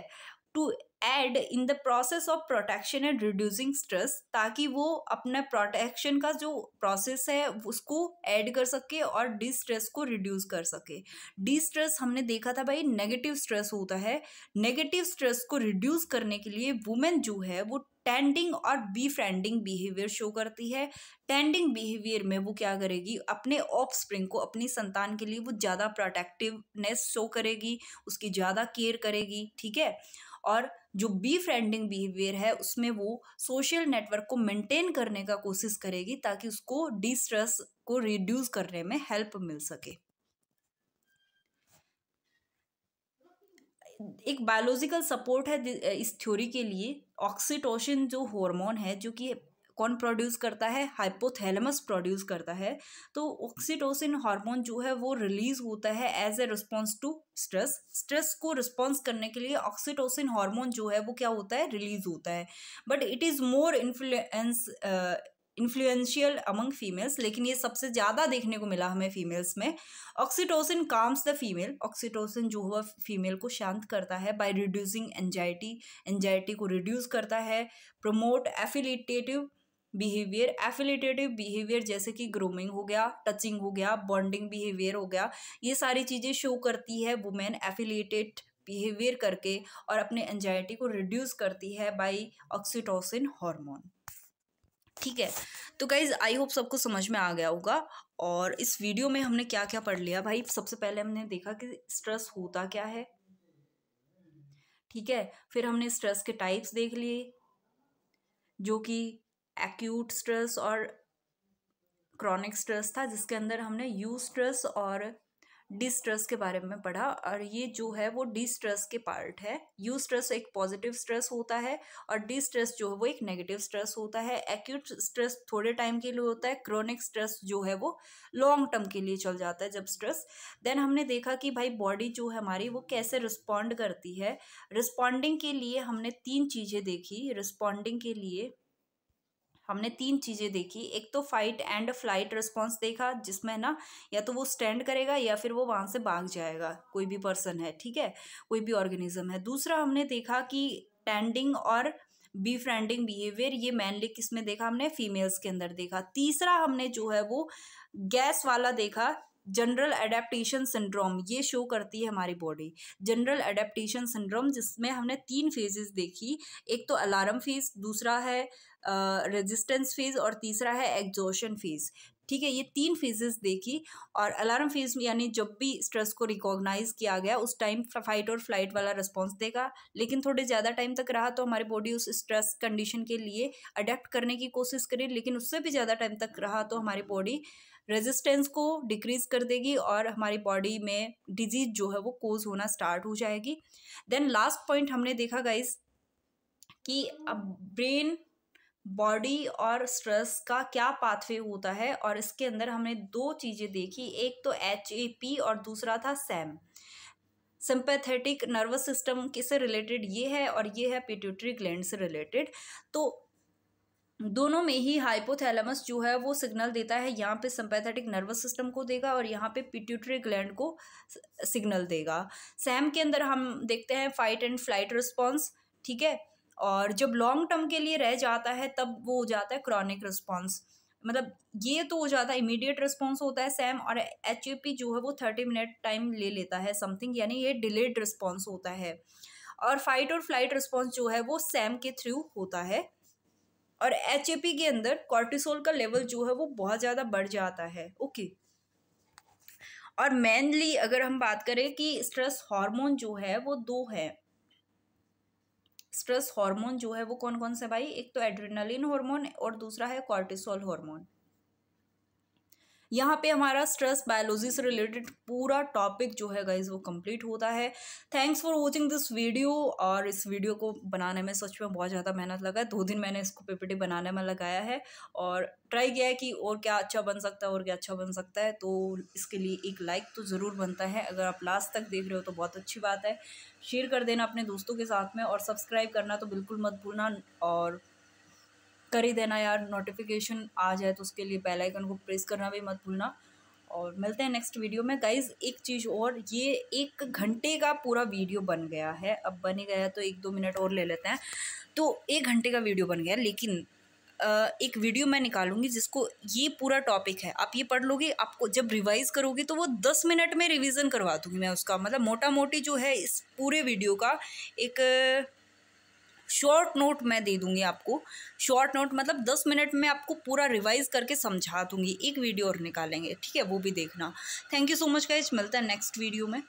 to aid in the process of protection and reducing stress ताकि वो अपने प्रोटेक्शन का जो प्रोसेस है उसको ऐड कर सके और डी स्ट्रेस को रिड्यूस कर सके डी स्ट्रेस हमने देखा था भाई नेगेटिव स्ट्रेस होता है नेगेटिव स्ट्रेस को रिड्यूस करने के लिए वुमेन जो है वो टेंडिंग और बी फ्रेंडिंग बिहेवियर शो करती है टेंडिंग बिहेवियर में वो क्या करेगी अपने ऑफ स्प्रिंग को अपनी संतान के लिए वो ज़्यादा प्रोटेक्टिवनेस शो करेगी उसकी ज़्यादा केयर करेगी ठीक है और जो बी फ्रेंडिंग बिहेवियर है उसमें वो सोशल नेटवर्क को मेंटेन करने का कोशिश करेगी ताकि उसको डिस्ट्रेस को रिड्यूस करने में हेल्प मिल सके एक बायोलॉजिकल सपोर्ट है इस थ्योरी के लिए ऑक्सीटोशन जो हार्मोन है जो कि कौन प्रोड्यूस करता है हाइपोथैलेमस प्रोड्यूस करता है तो ऑक्सीटोसिन हार्मोन जो है वो रिलीज होता है as a response to stress stress को रिस्पॉन्स करने के लिए ऑक्सीटोसिन हार्मोन जो है वो क्या होता है रिलीज होता है but it is more influence influential among females लेकिन ये सबसे ज़्यादा देखने को मिला हमें फीमेल्स में oxytocin calms the female oxytocin जो हुआ फीमेल को शांत करता है बाय रिड्यूसिंग एनजाइटी एनजाइटी को रिड्यूस करता है promote affiliative behaviour affiliative behaviour जैसे कि ग्रूमिंग हो गया टचिंग हो गया बॉन्डिंग बिहेवियर हो गया ये सारी चीज़ें शो करती है वुमेन एफिलेटेड बिहेवियर करके और अपने एंजाइटी को रिड्यूस करती है बाई ऑक्सीटोसिन हार्मोन ठीक है तो गाइज आई होप सबको समझ में आ गया होगा और इस वीडियो में हमने क्या क्या पढ़ लिया भाई सबसे पहले हमने देखा कि स्ट्रेस होता क्या है ठीक है फिर हमने स्ट्रेस के टाइप्स देख लिए जो कि एक्यूट स्ट्रेस और क्रॉनिक स्ट्रेस था जिसके अंदर हमने यू स्ट्रेस और डी स्ट्रेस के बारे में पढ़ा और ये जो है वो डी स्ट्रेस के पार्ट है यू स्ट्रेस एक पॉजिटिव स्ट्रेस होता है और डी स्ट्रेस जो है वो एक नेगेटिव स्ट्रेस होता है एक्यूट स्ट्रेस थोड़े टाइम के लिए होता है क्रॉनिक स्ट्रेस जो है वो लॉन्ग टर्म के लिए चल जाता है जब स्ट्रेस देन हमने देखा कि भाई बॉडी जो है हमारी वो कैसे रिस्पॉन्ड करती है रिस्पॉन्डिंग के लिए हमने तीन चीज़ें देखी रिस्पॉन्डिंग के लिए हमने तीन चीज़ें देखी एक तो फाइट एंड फ्लाइट रिस्पॉन्स देखा जिसमें ना या तो वो स्टैंड करेगा या फिर वो वहाँ से भाग जाएगा कोई भी पर्सन है ठीक है कोई भी ऑर्गेनिज्म है दूसरा हमने देखा कि टेंडिंग और बी फ्रेंडिंग बिहेवियर ये मैनली किस में देखा हमने फीमेल्स के अंदर देखा तीसरा हमने जो है वो गैस वाला देखा जनरल एडेप्टेशन सिंड्रोम ये शो करती है हमारी बॉडी जनरल एडेप्टेशन सिंड्रोम जिसमें हमने तीन फेजेस देखी एक तो अलार्म फेज दूसरा है रेजिस्टेंस फ़ीस और तीसरा है एग्जॉशन फ़ीस ठीक है ये तीन फेजेस देखी और अलार्म फीस यानी जब भी स्ट्रेस को रिकॉग्नाइज किया गया उस टाइम फाइट और फ्लाइट वाला रिस्पॉन्स देगा लेकिन थोड़े ज़्यादा टाइम तक रहा तो हमारी बॉडी उस स्ट्रेस कंडीशन के लिए अडेप्ट करने की कोशिश करे लेकिन उससे भी ज़्यादा टाइम तक रहा तो हमारी बॉडी रेजिस्टेंस को डिक्रीज कर देगी और हमारी बॉडी में डिजीज जो है वो कोज होना स्टार्ट हो जाएगी देन लास्ट पॉइंट हमने देखा गाइज कि अब ब्रेन बॉडी और स्ट्रेस का क्या पाथवे होता है और इसके अंदर हमने दो चीज़ें देखी एक तो एच ए पी और दूसरा था सैम सिंपैथेटिक नर्वस सिस्टम किससे रिलेटेड ये है और ये है पिट्यूटरी ग्लैंड से रिलेटेड तो दोनों में ही हाइपोथैलेमस जो है वो सिग्नल देता है यहाँ पे सिंपैथेटिक नर्वस सिस्टम को देगा और यहाँ पे पिट्यूटरी ग्लैंड को सिग्नल देगा सैम के अंदर हम देखते हैं फाइट एंड फ्लाइट रिस्पॉन्स ठीक है और जब लॉन्ग टर्म के लिए रह जाता है तब वो हो जाता है क्रॉनिक रिस्पॉन्स मतलब ये तो हो जाता है इमीडिएट रिस्पॉन्स होता है सैम और एच जो है वो थर्टी मिनट टाइम ले लेता है समथिंग यानी ये डिलेड रिस्पॉन्स होता है और फाइट और फ्लाइट रिस्पॉन्स जो है वो सैम के थ्रू होता है और एच के अंदर कॉर्टिसोल का लेवल जो है वो बहुत ज़्यादा बढ़ जाता है ओके और मेनली अगर हम बात करें कि स्ट्रेस हार्मोन जो है वो दो है स्ट्रेस हार्मोन जो है वो कौन कौन से भाई एक तो एड्रेनलिन हार्मोन और दूसरा है कॉर्टिसोल हार्मोन यहाँ पे हमारा स्ट्रेस बायोलॉजी से रिलेटेड पूरा टॉपिक जो है गाइज वो कंप्लीट होता है thanks for watching this video और इस वीडियो को बनाने में सच में बहुत ज़्यादा मेहनत लगा है दो दिन मैंने इसको पीपीटी बनाने में लगाया है और ट्राई किया है कि और क्या अच्छा बन सकता है और क्या अच्छा बन सकता है तो इसके लिए एक लाइक तो ज़रूर बनता है अगर आप लास्ट तक देख रहे हो तो बहुत अच्छी बात है शेयर कर देना अपने दोस्तों के साथ में और सब्सक्राइब करना तो बिल्कुल मत भूलना और कर ही देना यार नोटिफिकेशन आ जाए तो उसके लिए बेल आइकन को प्रेस करना भी मत भूलना और मिलते हैं नेक्स्ट वीडियो में गाइज एक चीज़ और ये एक घंटे का पूरा वीडियो बन गया है अब बन ही गया तो एक दो मिनट और ले लेते हैं तो एक घंटे का वीडियो बन गया लेकिन एक वीडियो मैं निकालूंगी जिसको ये पूरा टॉपिक है आप ये पढ़ लोगे आपको जब रिवाइज करोगे तो वो दस मिनट में रिवीजन करवा दूंगी मैं उसका मतलब मोटा मोटी जो है इस पूरे वीडियो का एक शॉर्ट नोट मैं दे दूँगी आपको शॉर्ट नोट मतलब दस मिनट में आपको पूरा रिवाइज करके समझा दूंगी एक वीडियो और निकालेंगे ठीक है वो भी देखना thank you so much guys मिलता है नेक्स्ट वीडियो में